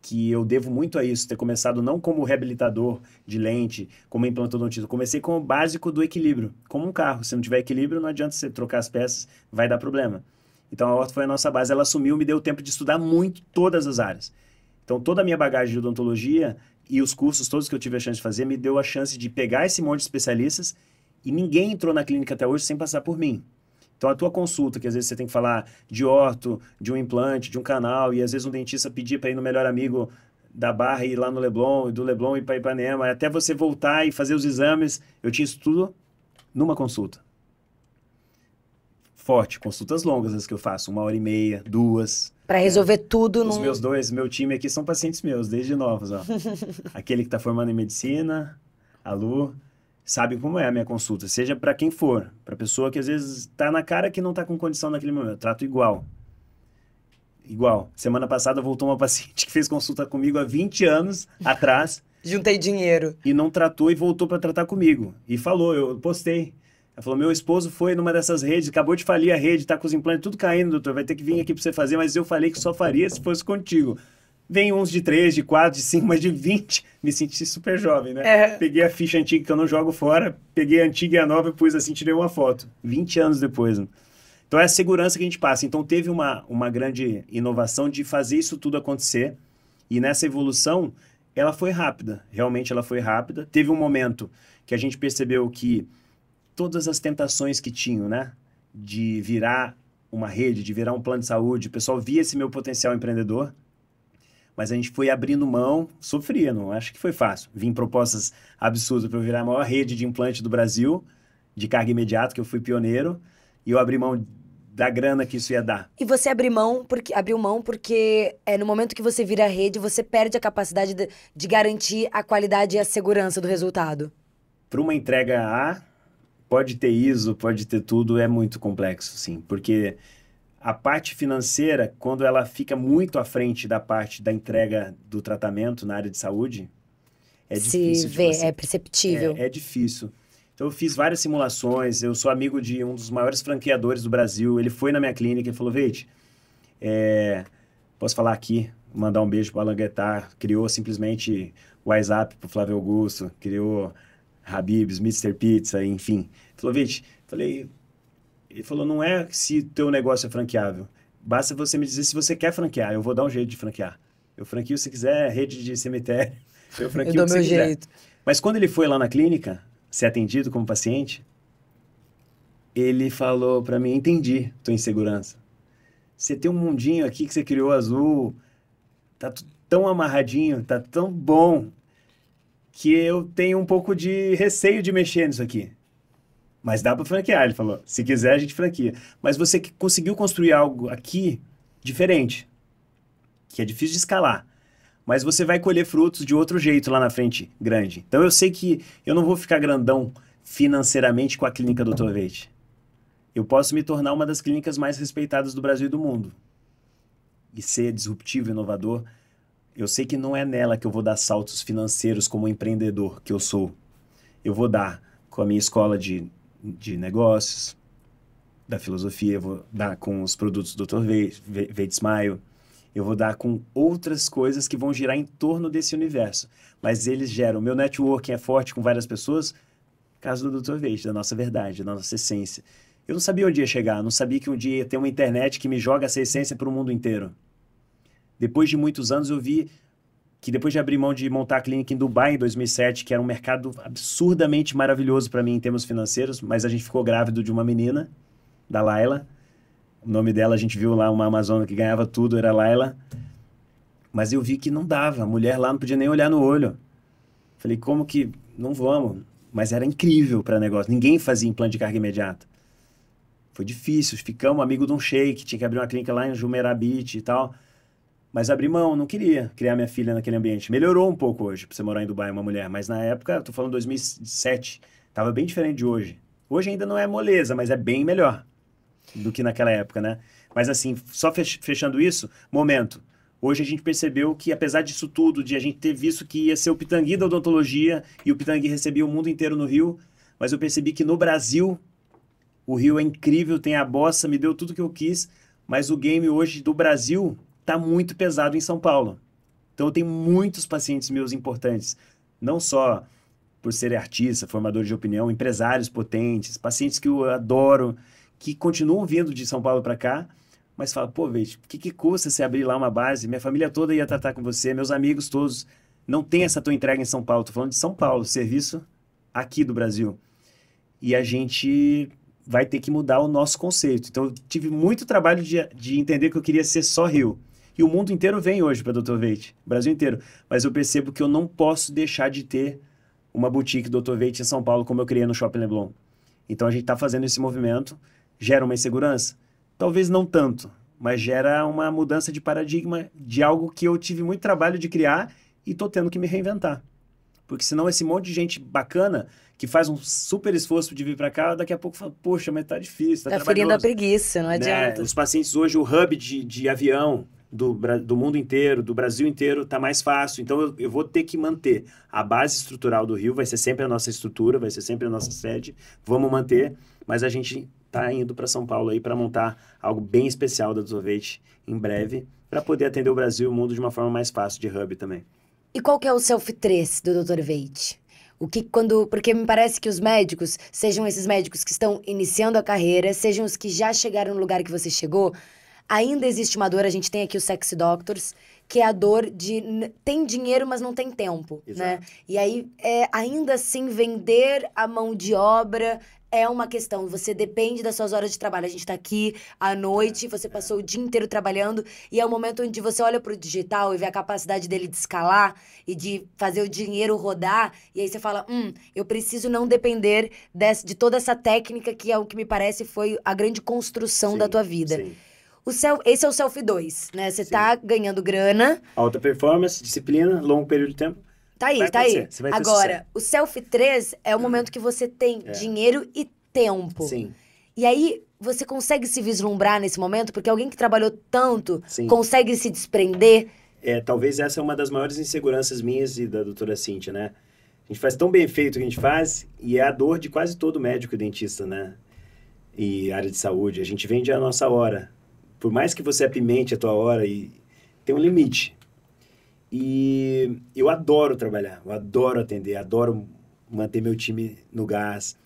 que eu devo muito a isso, ter começado não como reabilitador de lente, como implantodontista, comecei com o básico do equilíbrio, como um carro, se não tiver equilíbrio não adianta você trocar as peças, vai dar problema. Então a aorta foi a nossa base, ela assumiu, me deu tempo de estudar muito todas as áreas. Então toda a minha bagagem de odontologia e os cursos todos que eu tive a chance de fazer me deu a chance de pegar esse monte de especialistas e ninguém entrou na clínica até hoje sem passar por mim. Então, a tua consulta, que às vezes você tem que falar de orto, de um implante, de um canal, e às vezes um dentista pedir para ir no melhor amigo da Barra e ir lá no Leblon, e do Leblon ir para Ipanema, até você voltar e fazer os exames, eu tinha isso tudo numa consulta. Forte, consultas longas as que eu faço, uma hora e meia, duas. Para resolver é. tudo Os num... meus dois, meu time aqui são pacientes meus, desde novos, ó. Aquele que está formando em medicina, a Lu, sabe como é a minha consulta, seja para quem for, para pessoa que às vezes está na cara que não está com condição naquele momento, eu trato igual. Igual. Semana passada voltou uma paciente que fez consulta comigo há 20 anos atrás. Juntei dinheiro. E não tratou e voltou para tratar comigo. E falou, eu postei. Ela falou: meu esposo foi numa dessas redes, acabou de falir a rede, tá com os implantes tudo caindo, doutor. Vai ter que vir aqui para você fazer, mas eu falei que só faria se fosse contigo. Vem uns de 3, de 4, de 5, mas de 20. Me senti super jovem, né? É. Peguei a ficha antiga que eu não jogo fora, peguei a antiga e a nova e pus assim, tirei uma foto. 20 anos depois. Né? Então é a segurança que a gente passa. Então teve uma, uma grande inovação de fazer isso tudo acontecer. E nessa evolução, ela foi rápida. Realmente ela foi rápida. Teve um momento que a gente percebeu que todas as tentações que tinham, né? De virar uma rede, de virar um plano de saúde, o pessoal via esse meu potencial empreendedor mas a gente foi abrindo mão, sofria, não acho que foi fácil. Vim propostas absurdas para eu virar a maior rede de implante do Brasil, de carga imediata, que eu fui pioneiro, e eu abri mão da grana que isso ia dar. E você abriu mão porque abriu mão porque é no momento que você vira a rede, você perde a capacidade de, de garantir a qualidade e a segurança do resultado. Para uma entrega A, pode ter ISO, pode ter tudo, é muito complexo, sim, porque a parte financeira, quando ela fica muito à frente da parte da entrega do tratamento na área de saúde, é Se difícil. Se vê, você... é perceptível. É, é, difícil. Então, eu fiz várias simulações. Eu sou amigo de um dos maiores franqueadores do Brasil. Ele foi na minha clínica e falou: Veite, é... posso falar aqui? Mandar um beijo para o Guetar. Criou simplesmente o WhatsApp para o Flávio Augusto, criou Habibs, Mr. Pizza, enfim. Ele falou: Veite, falei, ele falou, não é se teu negócio é franqueável. Basta você me dizer se você quer franquear. Eu vou dar um jeito de franquear. Eu franqueio se quiser rede de cemitério. Eu franquio eu dou meu jeito. Quiser. Mas quando ele foi lá na clínica, ser atendido como paciente, ele falou para mim, entendi tua insegurança. Você tem um mundinho aqui que você criou azul, tá tão amarradinho, tá tão bom, que eu tenho um pouco de receio de mexer nisso aqui mas dá para franquear. Ele falou, se quiser a gente franquia. Mas você conseguiu construir algo aqui diferente, que é difícil de escalar. Mas você vai colher frutos de outro jeito lá na frente, grande. Então eu sei que eu não vou ficar grandão financeiramente com a clínica Dr. Veite. Eu posso me tornar uma das clínicas mais respeitadas do Brasil e do mundo. E ser disruptivo, inovador, eu sei que não é nela que eu vou dar saltos financeiros como empreendedor que eu sou. Eu vou dar com a minha escola de de negócios, da filosofia, eu vou dar com os produtos do Dr. Weizmaio, eu vou dar com outras coisas que vão girar em torno desse universo. Mas eles geram. Meu networking é forte com várias pessoas, caso do Dr. Veit, da nossa verdade, da nossa essência. Eu não sabia onde ia chegar, não sabia que um dia ia ter uma internet que me joga essa essência para o mundo inteiro. Depois de muitos anos, eu vi que depois de abrir mão de montar a clínica em Dubai em 2007, que era um mercado absurdamente maravilhoso para mim em termos financeiros, mas a gente ficou grávido de uma menina, da Laila. O nome dela a gente viu lá, uma Amazona que ganhava tudo, era Laila. Mas eu vi que não dava, a mulher lá não podia nem olhar no olho. Falei, como que. Não vamos. Mas era incrível para negócio, ninguém fazia implante de carga imediata. Foi difícil, ficamos amigo de um sheik, tinha que abrir uma clínica lá em Beach e tal. Mas abri mão, não queria criar minha filha naquele ambiente. Melhorou um pouco hoje pra você morar em Dubai uma mulher, mas na época, tô falando 2007, tava bem diferente de hoje. Hoje ainda não é moleza, mas é bem melhor do que naquela época, né? Mas assim, só fechando isso, momento. Hoje a gente percebeu que, apesar disso tudo, de a gente ter visto que ia ser o Pitangui da odontologia e o Pitangui recebia o mundo inteiro no Rio, mas eu percebi que no Brasil o Rio é incrível, tem a bossa, me deu tudo que eu quis, mas o game hoje do Brasil está muito pesado em São Paulo. Então eu tenho muitos pacientes meus importantes, não só por serem artistas, formadores de opinião, empresários potentes, pacientes que eu adoro, que continuam vindo de São Paulo para cá, mas falam, pô, veja, o que, que custa você abrir lá uma base? Minha família toda ia tratar com você, meus amigos todos. Não tem essa tua entrega em São Paulo, tô falando de São Paulo, serviço aqui do Brasil. E a gente vai ter que mudar o nosso conceito. Então, eu tive muito trabalho de, de entender que eu queria ser só Rio. E o mundo inteiro vem hoje para Dr. Veit, Brasil inteiro. Mas eu percebo que eu não posso deixar de ter uma boutique Dr. Veit em São Paulo, como eu criei no Shopping Leblon. Então a gente está fazendo esse movimento, gera uma insegurança? Talvez não tanto, mas gera uma mudança de paradigma de algo que eu tive muito trabalho de criar e estou tendo que me reinventar. Porque senão esse monte de gente bacana que faz um super esforço de vir para cá, daqui a pouco fala, poxa, mas tá difícil, tá, tá ferindo a preguiça, não né? adianta. Né? Os pacientes hoje, o hub de, de avião, do, do mundo inteiro, do Brasil inteiro, está mais fácil. Então eu, eu, vou ter que manter. A base estrutural do Rio vai ser sempre a nossa estrutura, vai ser sempre a nossa sede. Vamos manter, mas a gente está indo para São Paulo aí para montar algo bem especial da Sorvete em breve, para poder atender o Brasil e o mundo de uma forma mais fácil de hub também. E qual que é o self-3 do Dr. Veite? O que quando. Porque me parece que os médicos, sejam esses médicos que estão iniciando a carreira, sejam os que já chegaram no lugar que você chegou, Ainda existe uma dor, a gente tem aqui os Sexy Doctors, que é a dor de tem dinheiro, mas não tem tempo, né? Exato. né? E aí, é, ainda assim, vender a mão de obra é uma questão. Você depende das suas horas de trabalho. A gente está aqui à noite, você é. passou o dia inteiro trabalhando, e é o um momento onde você olha para o digital e vê a capacidade dele de escalar e de fazer o dinheiro rodar, e aí você fala: hum, eu preciso não depender desse, de toda essa técnica que é o que me parece foi a grande construção sim, da tua vida. Sim. O self, esse é o selfie 2, né? Você tá ganhando grana. Alta performance, disciplina, longo período de tempo. Tá aí, vai tá aí. Agora, o selfie 3 é o hum. momento que você tem é. dinheiro e tempo. Sim. E aí, você consegue se vislumbrar nesse momento? Porque alguém que trabalhou tanto Sim. consegue se desprender? É, talvez essa é uma das maiores inseguranças minhas e da doutora Cintia, né? A gente faz tão bem feito o que a gente faz e é a dor de quase todo médico e dentista, né? E área de saúde. A gente vende a nossa hora por mais que você apimente a tua hora, e tem um limite. E eu adoro trabalhar, eu adoro atender, adoro manter meu time no gás,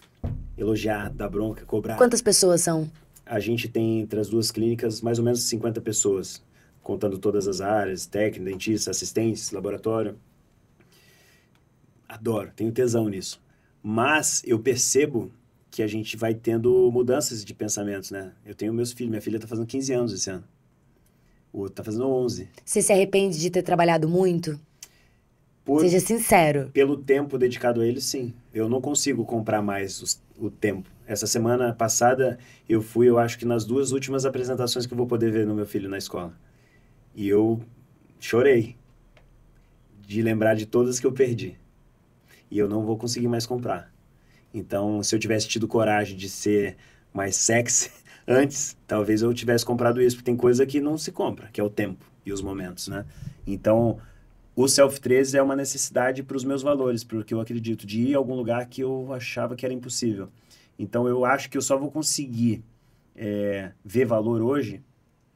elogiar, dar bronca, cobrar. Quantas pessoas são? A gente tem entre as duas clínicas mais ou menos 50 pessoas, contando todas as áreas, técnico, dentista, assistentes, laboratório. Adoro, tenho tesão nisso. Mas eu percebo que a gente vai tendo mudanças de pensamentos, né? Eu tenho meus filhos, minha filha está fazendo 15 anos esse ano. O outro está fazendo 11. Você se arrepende de ter trabalhado muito? Por, Seja sincero. Pelo tempo dedicado a eles, sim. Eu não consigo comprar mais os, o tempo. Essa semana passada eu fui, eu acho que nas duas últimas apresentações que eu vou poder ver no meu filho na escola. E eu chorei de lembrar de todas que eu perdi. E eu não vou conseguir mais comprar. Então, se eu tivesse tido coragem de ser mais sexy antes, talvez eu tivesse comprado isso, porque tem coisa que não se compra, que é o tempo e os momentos, né? Então, o Self 13 é uma necessidade para os meus valores, porque que eu acredito, de ir a algum lugar que eu achava que era impossível. Então, eu acho que eu só vou conseguir é, ver valor hoje,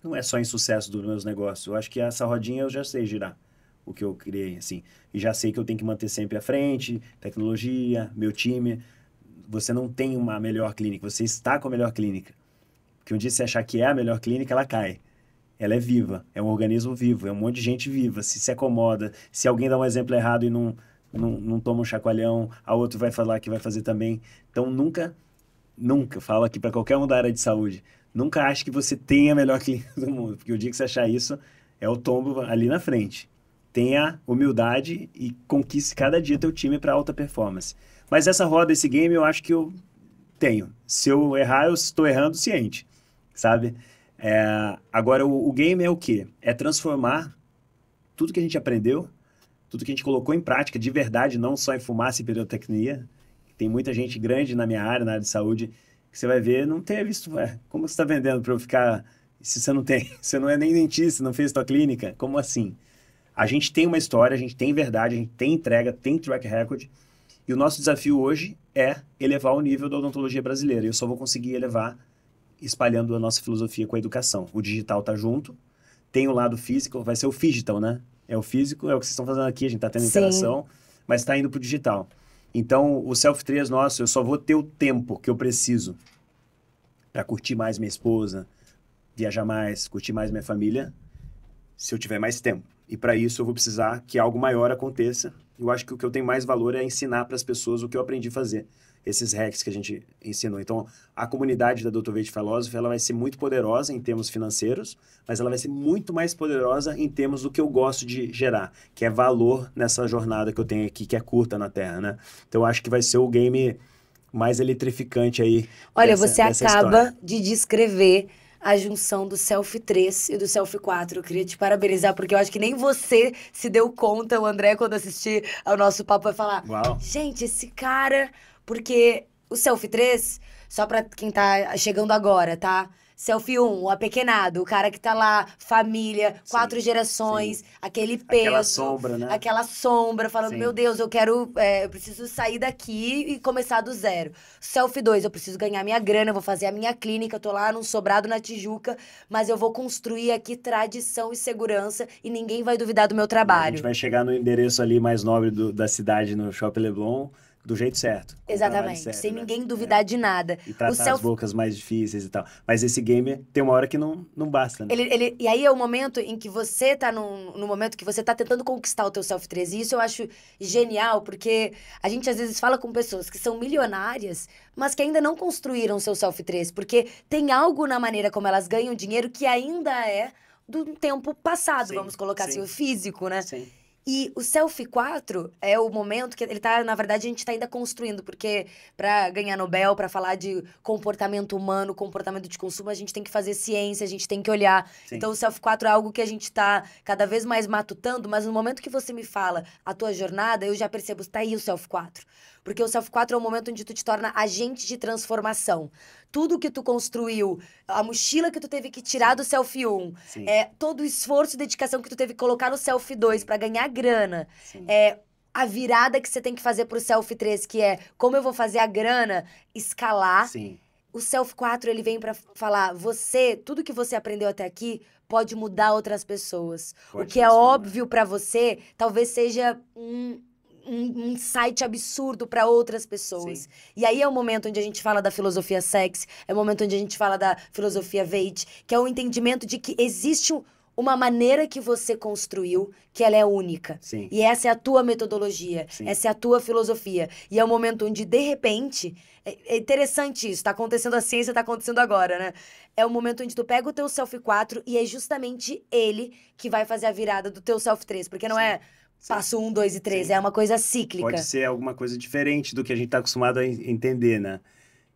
não é só em sucesso dos meus negócios. Eu acho que essa rodinha eu já sei girar o que eu criei, assim. E já sei que eu tenho que manter sempre à frente, tecnologia, meu time você não tem uma melhor clínica, você está com a melhor clínica. Porque um dia você achar que é a melhor clínica, ela cai. Ela é viva, é um organismo vivo, é um monte de gente viva. Se se acomoda, se alguém dá um exemplo errado e não, não, não toma um chacoalhão, a outro vai falar que vai fazer também. Então nunca, nunca, falo aqui para qualquer um da área de saúde, nunca ache que você tem a melhor clínica do mundo. Porque o dia que você achar isso, é o tombo ali na frente tenha humildade e conquiste cada dia teu time para alta performance. Mas essa roda, esse game, eu acho que eu tenho. Se eu errar, eu estou errando ciente, sabe? É, agora, o, o, game é o quê? É transformar tudo que a gente aprendeu, tudo que a gente colocou em prática de verdade, não só em fumaça e pirotecnia. Tem muita gente grande na minha área, na área de saúde, que você vai ver, não ter visto, como você está vendendo para eu ficar, se você não tem, você não é nem dentista, não fez sua clínica, como assim? A gente tem uma história, a gente tem verdade, a gente tem entrega, tem track record, e o nosso desafio hoje é elevar o nível da odontologia brasileira. E eu só vou conseguir elevar espalhando a nossa filosofia com a educação. O digital está junto, tem o lado físico, vai ser o digital, né? É o físico, é o que vocês estão fazendo aqui, a gente está tendo Sim. interação, mas está indo para o digital. Então, o Self 3 nosso, eu só vou ter o tempo que eu preciso para curtir mais minha esposa, viajar mais, curtir mais minha família, se eu tiver mais tempo. E para isso eu vou precisar que algo maior aconteça eu acho que o que eu tenho mais valor é ensinar para as pessoas o que eu aprendi a fazer, esses hacks que a gente ensinou. Então, a comunidade da Dr. Verde filósofo ela vai ser muito poderosa em termos financeiros, mas ela vai ser muito mais poderosa em termos do que eu gosto de gerar, que é valor nessa jornada que eu tenho aqui, que é curta na Terra, né? Então, eu acho que vai ser o game mais eletrificante aí. Olha, dessa, você dessa acaba história. de descrever a junção do Selfie 3 e do Selfie 4. Eu queria te parabenizar, porque eu acho que nem você se deu conta, o André, quando assistir ao nosso papo, vai falar: Uau. gente, esse cara. Porque o Selfie 3, só pra quem tá chegando agora, tá? Selfie 1, o apequenado, o cara que tá lá, família, sim, quatro gerações, sim. aquele peso. Aquela sombra, né? Aquela sombra, falando, sim. meu Deus, eu quero, é, eu preciso sair daqui e começar do zero. Selfie 2, eu preciso ganhar minha grana, vou fazer a minha clínica, eu tô lá num sobrado na Tijuca, mas eu vou construir aqui tradição e segurança e ninguém vai duvidar do meu trabalho. A gente vai chegar no endereço ali mais nobre do, da cidade, no Shopping Leblon do jeito certo. Exatamente, certo, sem né? ninguém é. duvidar é. de nada. E tratar o self... as bocas mais difíceis e tal. Mas esse game tem uma hora que não, não basta, né? Ele, ele... E aí é o momento em que você tá num, no momento que você tá tentando conquistar o teu self-13. E isso eu acho genial, porque a gente às vezes fala com pessoas que são milionárias, mas que ainda não construíram seu self-13, porque tem algo na maneira como elas ganham dinheiro que ainda é do tempo passado, sim, vamos colocar assim, sim. assim, o físico, né? Sim. E o Selfie 4 é o momento que ele tá, na verdade, a gente tá ainda construindo, porque para ganhar Nobel, para falar de comportamento humano, comportamento de consumo, a gente tem que fazer ciência, a gente tem que olhar. Sim. Então o Selfie 4 é algo que a gente tá cada vez mais matutando, mas no momento que você me fala a tua jornada, eu já percebo, tá aí o Selfie 4. Porque o Self 4 é o momento onde tu te torna agente de transformação tudo que tu construiu, a mochila que tu teve que tirar do selfie 1, é, todo o esforço e dedicação que tu teve que colocar no selfie 2 para ganhar grana, Sim. é, a virada que você tem que fazer pro selfie 3, que é como eu vou fazer a grana escalar. Sim. O selfie 4, ele vem para falar, você, tudo que você aprendeu até aqui pode mudar outras pessoas. Pode o que é óbvio para você, talvez seja um um, um site absurdo para outras pessoas. Sim. E aí é o momento onde a gente fala da filosofia sexy, é o momento onde a gente fala da filosofia Veit, que é o entendimento de que existe um uma maneira que você construiu que ela é única. Sim. E essa é a tua metodologia, Sim. essa é a tua filosofia. E é o momento onde, de repente, é, é interessante isso, tá acontecendo a ciência, tá acontecendo agora, né? É o momento onde tu pega o teu self 4 e é justamente ele que vai fazer a virada do teu self 3, porque não Sim. é Passo um, dois e três. Sim. É uma coisa cíclica. Pode ser alguma coisa diferente do que a gente está acostumado a entender, né?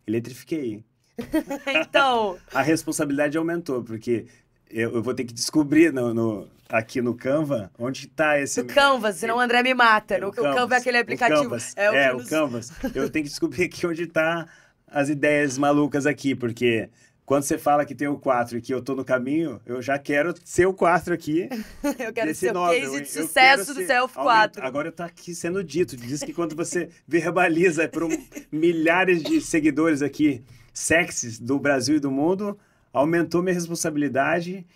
Eletrifiquei. então. a responsabilidade aumentou, porque eu, eu vou ter que descobrir no, no, aqui no Canva onde está esse. No Canva, senão o André me mata. É, no, o, Canvas, Canva é aquele aplicativo. O Canvas, é, é o, é, nos... o Canvas. eu tenho que descobrir aqui onde está as ideias malucas aqui, porque quando você fala que tem o 4 e que eu estou no caminho, eu já quero ser o 4 aqui. eu quero ser o case de sucesso do Self 4. Agora está aqui sendo dito. Diz que quando você verbaliza para um, milhares de seguidores aqui, sexys do Brasil e do mundo, aumentou minha responsabilidade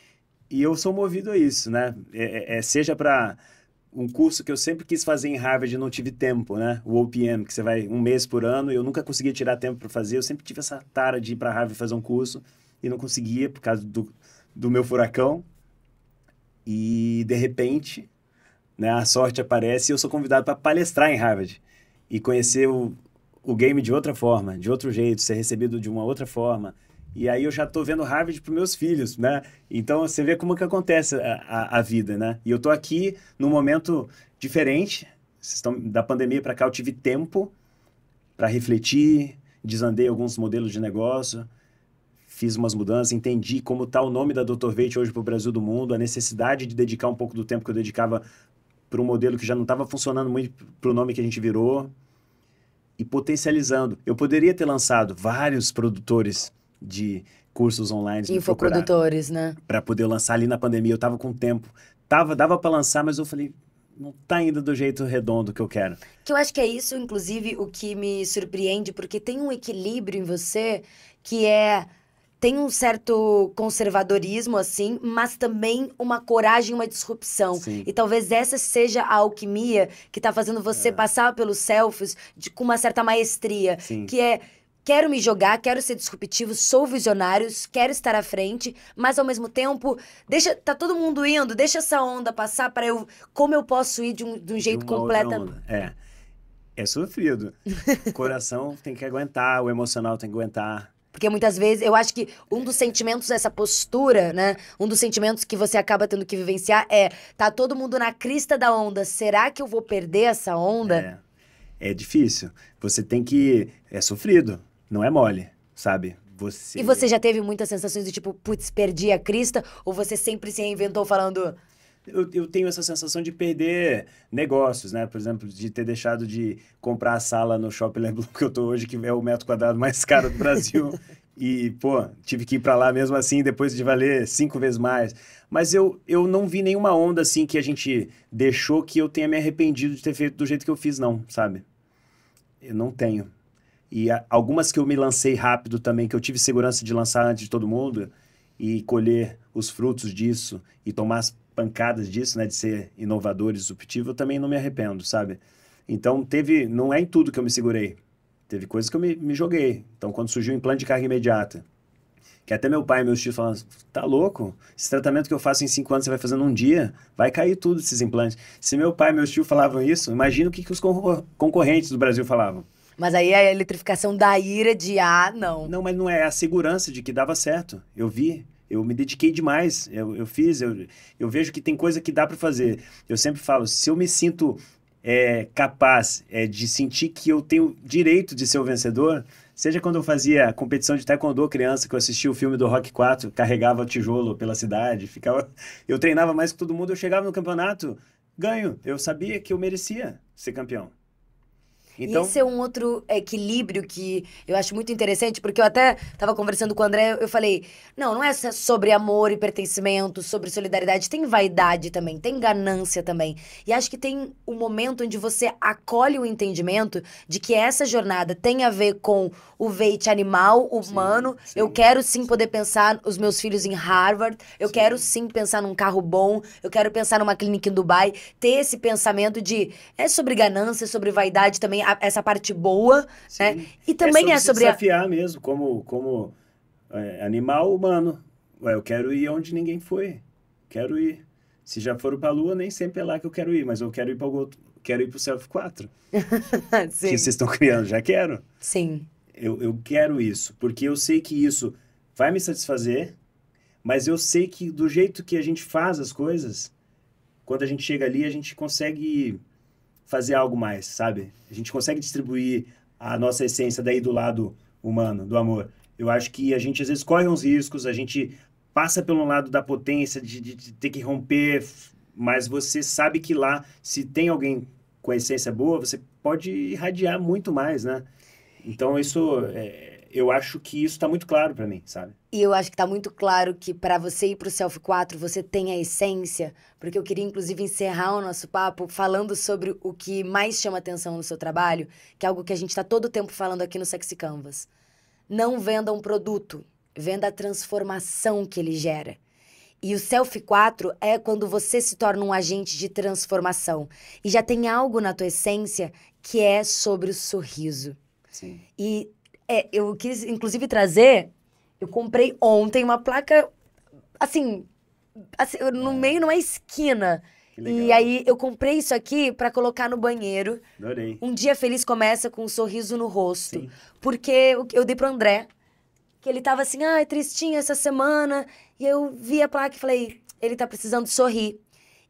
e eu sou movido a isso, né? É, é, é seja para um curso que eu sempre quis fazer em Harvard e não tive tempo, né? O OPM, que você vai um mês por ano, e eu nunca conseguia tirar tempo para fazer. Eu sempre tive essa tara de ir para Harvard fazer um curso e não conseguia por causa do, do meu furacão. E de repente, né, a sorte aparece e eu sou convidado para palestrar em Harvard e conhecer o, o game de outra forma, de outro jeito, ser recebido de uma outra forma e aí eu já estou vendo Harvard para meus filhos, né? Então você vê como que acontece a, a, a vida, né? E eu estou aqui num momento diferente. Estão, da pandemia para cá eu tive tempo para refletir, desandei alguns modelos de negócio, fiz umas mudanças, entendi como está o nome da Dr. Veit hoje para o Brasil do mundo, a necessidade de dedicar um pouco do tempo que eu dedicava para um modelo que já não estava funcionando muito para o nome que a gente virou e potencializando. Eu poderia ter lançado vários produtores de cursos online. Infoprodutores, produtores, né? Para poder lançar ali na pandemia. Eu tava com tempo. Tava, dava para lançar, mas eu falei, não tá indo do jeito redondo que eu quero. Que eu acho que é isso, inclusive, o que me surpreende, porque tem um equilíbrio em você que é. Tem um certo conservadorismo, assim, mas também uma coragem, uma disrupção. Sim. E talvez essa seja a alquimia que tá fazendo você é. passar pelos selfies de, com uma certa maestria. Sim. Que é quero me jogar, quero ser disruptivo, sou visionário, quero estar à frente, mas ao mesmo tempo, deixa, tá todo mundo indo, deixa essa onda passar para eu, como eu posso ir de um, de um jeito de completamente. É. É sofrido. O coração tem que aguentar, o emocional tem que aguentar. Porque muitas vezes eu acho que um dos sentimentos dessa postura, né? Um dos sentimentos que você acaba tendo que vivenciar é: tá todo mundo na crista da onda, será que eu vou perder essa onda? É, é difícil. Você tem que. É sofrido não é mole, sabe? Você... E você já teve muitas sensações de tipo, putz, perdi a crista? Ou você sempre se reinventou falando... Eu, eu, tenho essa sensação de perder negócios, né? Por exemplo, de ter deixado de comprar a sala no Shopping Leblon que eu tô hoje, que é o metro quadrado mais caro do Brasil. e, pô, tive que ir para lá mesmo assim, depois de valer cinco vezes mais. Mas eu, eu não vi nenhuma onda assim que a gente deixou que eu tenha me arrependido de ter feito do jeito que eu fiz, não, sabe? Eu não tenho. E a, algumas que eu me lancei rápido também, que eu tive segurança de lançar antes de todo mundo e colher os frutos disso e tomar as pancadas disso, né, de ser inovador e disruptivo, eu também não me arrependo, sabe? Então, teve, não é em tudo que eu me segurei. Teve coisas que eu me, me joguei. Então, quando surgiu o implante de carga imediata, que até meu pai e meus tios falavam, tá louco? Esse tratamento que eu faço em cinco anos, você vai fazer num dia, vai cair tudo esses implantes. Se meu pai e meus tios falavam isso, imagina o que, que os concorrentes do Brasil falavam. Mas aí a eletrificação da ira de ah, não. Não, mas não é a segurança de que dava certo. Eu vi. Eu me dediquei demais, eu, eu fiz, eu, eu vejo que tem coisa que dá para fazer. Eu sempre falo, se eu me sinto é, capaz é, de sentir que eu tenho direito de ser o vencedor, seja quando eu fazia competição de taekwondo criança, que eu assistia o filme do Rock 4, carregava tijolo pela cidade, ficava, eu treinava mais que todo mundo, eu chegava no campeonato, ganho, eu sabia que eu merecia ser campeão. Então... é um outro equilíbrio que eu acho muito interessante, porque eu até estava conversando com o André, eu falei, não, não é sobre amor e pertencimento, sobre solidariedade, tem vaidade também, tem ganância também. E acho que tem um momento onde você acolhe o entendimento de que essa jornada tem a ver com o veite animal, humano, sim, sim, eu quero sim poder pensar os meus filhos em Harvard, eu sim. quero sim pensar num carro bom, eu quero pensar numa clínica em Dubai, ter esse pensamento de, é sobre ganância, é sobre vaidade também, a, essa parte boa, Sim. né? E também é sobre, é sobre se desafiar a... mesmo, como como é, animal humano. Ué, eu quero ir onde ninguém foi. Quero ir. Se já for para a Lua, nem sempre é lá que eu quero ir, mas eu quero ir para outro, quero ir para o Self 4. que vocês estão criando, já quero. Sim. Eu, eu quero isso, porque eu sei que isso vai me satisfazer, mas eu sei que do jeito que a gente faz as coisas, quando a gente chega ali, a gente consegue fazer algo mais, sabe? A gente consegue distribuir a nossa essência daí do lado humano, do amor. Eu acho que a gente às vezes corre uns riscos, a gente passa pelo lado da potência de, de, de ter que romper, mas você sabe que lá, se tem alguém com essência boa, você pode irradiar muito mais, né? Então isso é, eu acho que isso está muito claro para mim, sabe? E eu acho que está muito claro que para você ir para o Self 4, você tem a essência, porque eu queria inclusive encerrar o nosso papo falando sobre o que mais chama atenção no seu trabalho, que é algo que a gente está todo o tempo falando aqui no Sexy Canvas. Não venda um produto, venda a transformação que ele gera. E o Self 4 é quando você se torna um agente de transformação e já tem algo na tua essência que é sobre o sorriso. Sim. E é, eu quis, inclusive, trazer. Eu comprei ontem uma placa, assim, assim no ah. meio, numa esquina. E aí eu comprei isso aqui para colocar no banheiro. Adorei. Um dia feliz começa com um sorriso no rosto. Sim. Porque eu dei pro André, que ele tava assim, ah, é tristinho essa semana. E eu vi a placa e falei, ele tá precisando sorrir.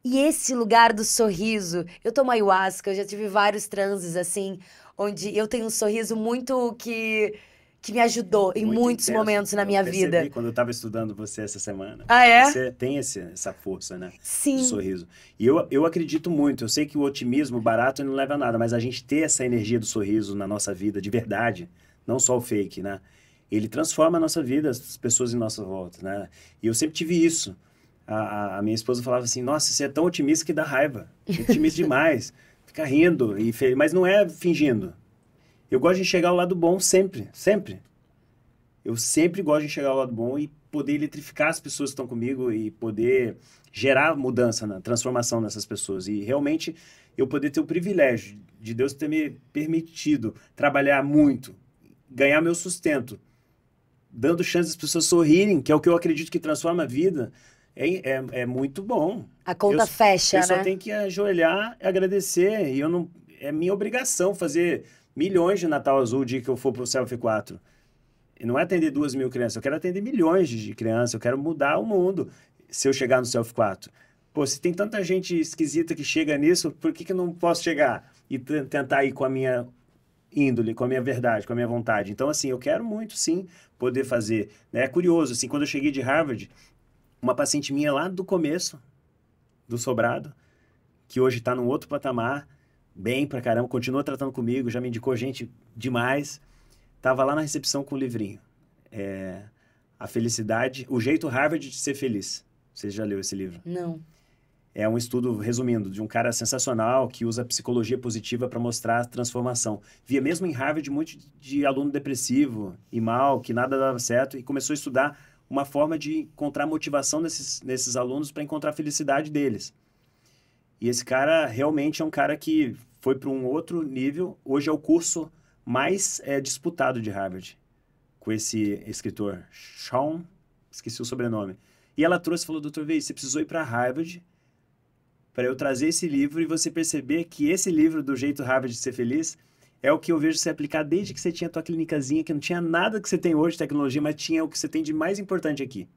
E esse lugar do sorriso, eu tomo ayahuasca, eu já tive vários transes assim, onde eu tenho um sorriso muito que que me ajudou muito em muitos intenso. momentos na eu minha percebi vida. quando eu estava estudando você essa semana. Ah, é? Você tem esse, essa força, né? Sim. Do sorriso. E eu, eu acredito muito. Eu sei que o otimismo barato não leva a nada, mas a gente ter essa energia do sorriso na nossa vida de verdade, não só o fake, né? Ele transforma a nossa vida, as pessoas em nossa volta, né? E eu sempre tive isso. A, a minha esposa falava assim: Nossa, você é tão otimista que dá raiva. Otimista demais fica rindo, e fe... mas não é fingindo. Eu gosto de enxergar o lado bom sempre, sempre. Eu sempre gosto de enxergar o lado bom e poder eletrificar as pessoas que estão comigo e poder gerar mudança, na transformação nessas pessoas. E realmente eu poder ter o privilégio de Deus ter me permitido trabalhar muito, ganhar meu sustento, dando chance às pessoas sorrirem, que é o que eu acredito que transforma a vida, é, é, é muito bom. A conta eu, fecha, eu né? Eu só tenho que ajoelhar, agradecer. E eu não, é minha obrigação fazer milhões de Natal Azul o dia que eu for para o Selfie 4. E não é atender duas mil crianças, eu quero atender milhões de crianças, eu quero mudar o mundo se eu chegar no Selfie 4. Pô, se tem tanta gente esquisita que chega nisso, por que, que eu não posso chegar e tentar ir com a minha índole, com a minha verdade, com a minha vontade. Então, assim, eu quero muito, sim, poder fazer. Né? É curioso, assim, quando eu cheguei de Harvard, uma paciente minha lá do começo do sobrado, que hoje está num outro patamar, bem pra caramba, continua tratando comigo, já me indicou gente demais. Tava lá na recepção com o livrinho. É, a felicidade, o jeito Harvard de ser feliz. Você já leu esse livro? Não. É um estudo, resumindo, de um cara sensacional que usa psicologia positiva para mostrar a transformação. Via mesmo em Harvard muito de aluno depressivo e mal, que nada dava certo, e começou a estudar uma forma de encontrar motivação nesses, nesses alunos para encontrar a felicidade deles. E esse cara realmente é um cara que foi para um outro nível. Hoje é o curso mais é, disputado de Harvard, com esse escritor, Sean, esqueci o sobrenome. E ela trouxe e falou: Doutor Veis, você precisou ir para Harvard para eu trazer esse livro e você perceber que esse livro, do jeito Harvard de ser feliz, é o que eu vejo você aplicar desde que você tinha a tua clinicazinha, que não tinha nada que você tem hoje de tecnologia, mas tinha o que você tem de mais importante aqui,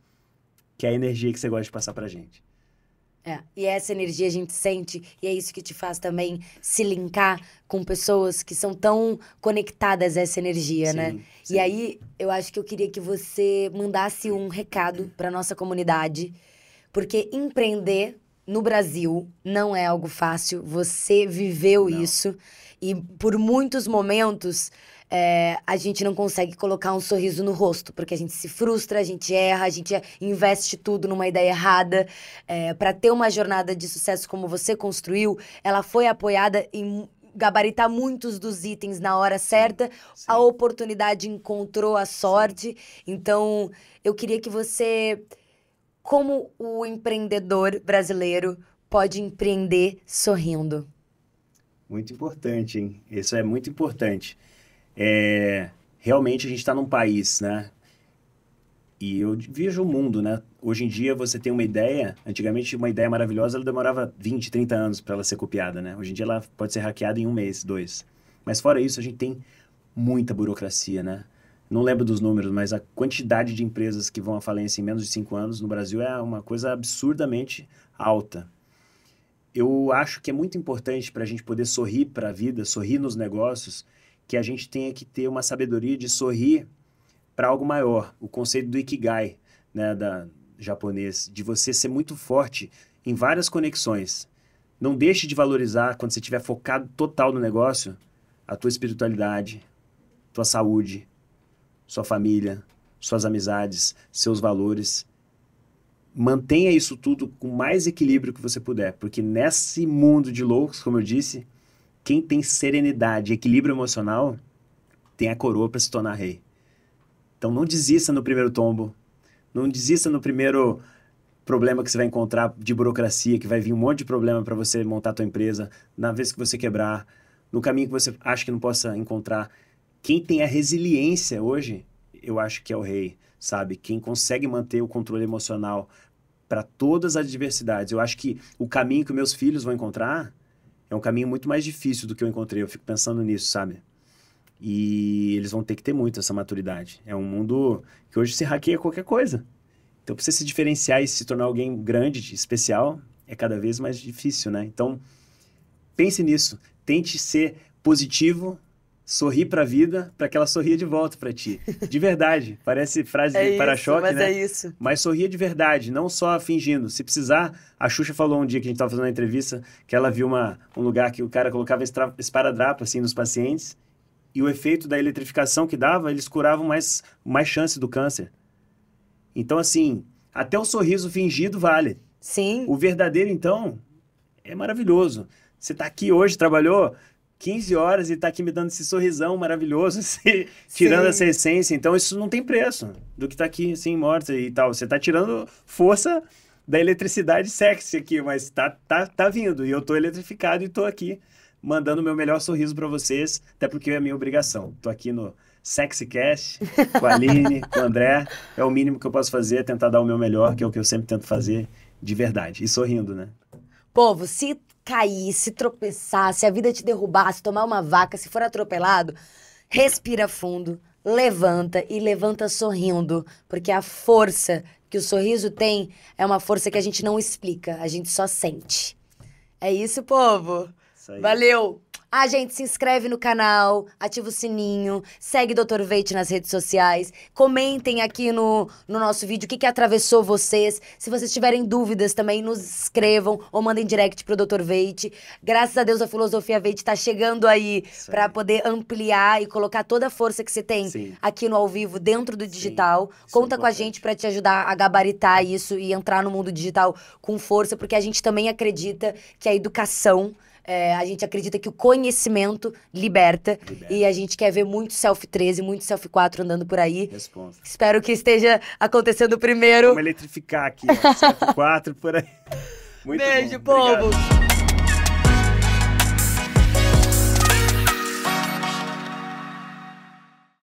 que é a energia que você gosta de passar pra gente. É, e é essa energia a gente sente, e é isso que te faz também se linkar com pessoas que são tão conectadas a essa energia, sim, né? Sim. E aí, eu acho que eu queria que você mandasse um recado para nossa comunidade, porque empreender no Brasil não é algo fácil, você viveu não. isso. E por muitos momentos é, a gente não consegue colocar um sorriso no rosto, porque a gente se frustra, a gente erra, a gente investe tudo numa ideia errada. É, para ter uma jornada de sucesso como você construiu, ela foi apoiada em gabaritar muitos dos itens na hora certa, Sim. Sim. a oportunidade encontrou a sorte. Então, eu queria que você, como o empreendedor brasileiro, pode empreender sorrindo. Muito importante, hein? Isso é muito importante. É, realmente a gente está num país, né? E eu vejo o mundo, né? Hoje em dia você tem uma ideia, antigamente uma ideia maravilhosa, ela demorava 20, 30 anos para ela ser copiada, né? Hoje em dia ela pode ser hackeada em um mês, dois. Mas fora isso, a gente tem muita burocracia, né? Não lembro dos números, mas a quantidade de empresas que vão à falência em menos de cinco anos no Brasil é uma coisa absurdamente alta eu acho que é muito importante para a gente poder sorrir para a vida, sorrir nos negócios, que a gente tenha que ter uma sabedoria de sorrir para algo maior. O conceito do ikigai, né, da japonês, de você ser muito forte em várias conexões. Não deixe de valorizar quando você estiver focado total no negócio, a tua espiritualidade, tua saúde, sua família, suas amizades, seus valores mantenha isso tudo com mais equilíbrio que você puder, porque nesse mundo de loucos, como eu disse, quem tem serenidade equilíbrio emocional tem a coroa para se tornar rei. Então não desista no primeiro tombo, não desista no primeiro problema que você vai encontrar de burocracia, que vai vir um monte de problema para você montar a tua empresa, na vez que você quebrar, no caminho que você acha que não possa encontrar. Quem tem a resiliência hoje, eu acho que é o rei, sabe? Quem consegue manter o controle emocional, para todas as adversidades. Eu acho que o caminho que meus filhos vão encontrar é um caminho muito mais difícil do que eu encontrei. Eu fico pensando nisso, sabe? E eles vão ter que ter muito essa maturidade. É um mundo que hoje se hackeia qualquer coisa. Então, para você se diferenciar e se tornar alguém grande, especial, é cada vez mais difícil, né? Então, pense nisso. Tente ser positivo sorrir para a vida para que ela sorria de volta para ti. De verdade. Parece frase é de para-choque, né? Mas é isso. Mas sorria de verdade, não só fingindo. Se precisar, a Xuxa falou um dia que a gente estava fazendo uma entrevista que ela viu uma, um lugar que o cara colocava esparadrapo assim nos pacientes e o efeito da eletrificação que dava, eles curavam mais, mais chance do câncer. Então, assim, até o sorriso fingido vale. Sim. O verdadeiro, então, é maravilhoso. Você está aqui hoje, trabalhou 15 horas e tá aqui me dando esse sorrisão maravilhoso, tirando essa essência. Então, isso não tem preço do que tá aqui, assim, morta e tal. Você tá tirando força da eletricidade sexy aqui, mas tá, tá, tá vindo. E eu tô eletrificado e tô aqui mandando meu melhor sorriso para vocês, até porque é minha obrigação. Tô aqui no Cash com a Aline, com o André. É o mínimo que eu posso fazer, é tentar dar o meu melhor, que é o que eu sempre tento fazer de verdade. E sorrindo, né? Povo, se cair, se tropeçar, se a vida te derrubar, se tomar uma vaca, se for atropelado, respira fundo, levanta e levanta sorrindo, porque a força que o sorriso tem é uma força que a gente não explica, a gente só sente. É isso, povo. Isso Valeu. A gente se inscreve no canal, ativa o sininho, segue Dr. Veite nas redes sociais, comentem aqui no, no nosso vídeo o que, que atravessou vocês. Se vocês tiverem dúvidas também, nos escrevam ou mandem direct pro Dr. Veite. Graças a Deus a filosofia Veite tá chegando aí para poder ampliar e colocar toda a força que você tem Sim. aqui no ao vivo, dentro do digital. Sim, é Conta com a gente para te ajudar a gabaritar isso e entrar no mundo digital com força, porque a gente também acredita que a educação é, a gente acredita que o conhecimento liberta, liberta. E a gente quer ver muito Self 13, muito Self 4 andando por aí. Responda. Espero que esteja acontecendo primeiro. Vamos eletrificar aqui. Self 4 por aí. Muito Beijo, bom. povo. Obrigado.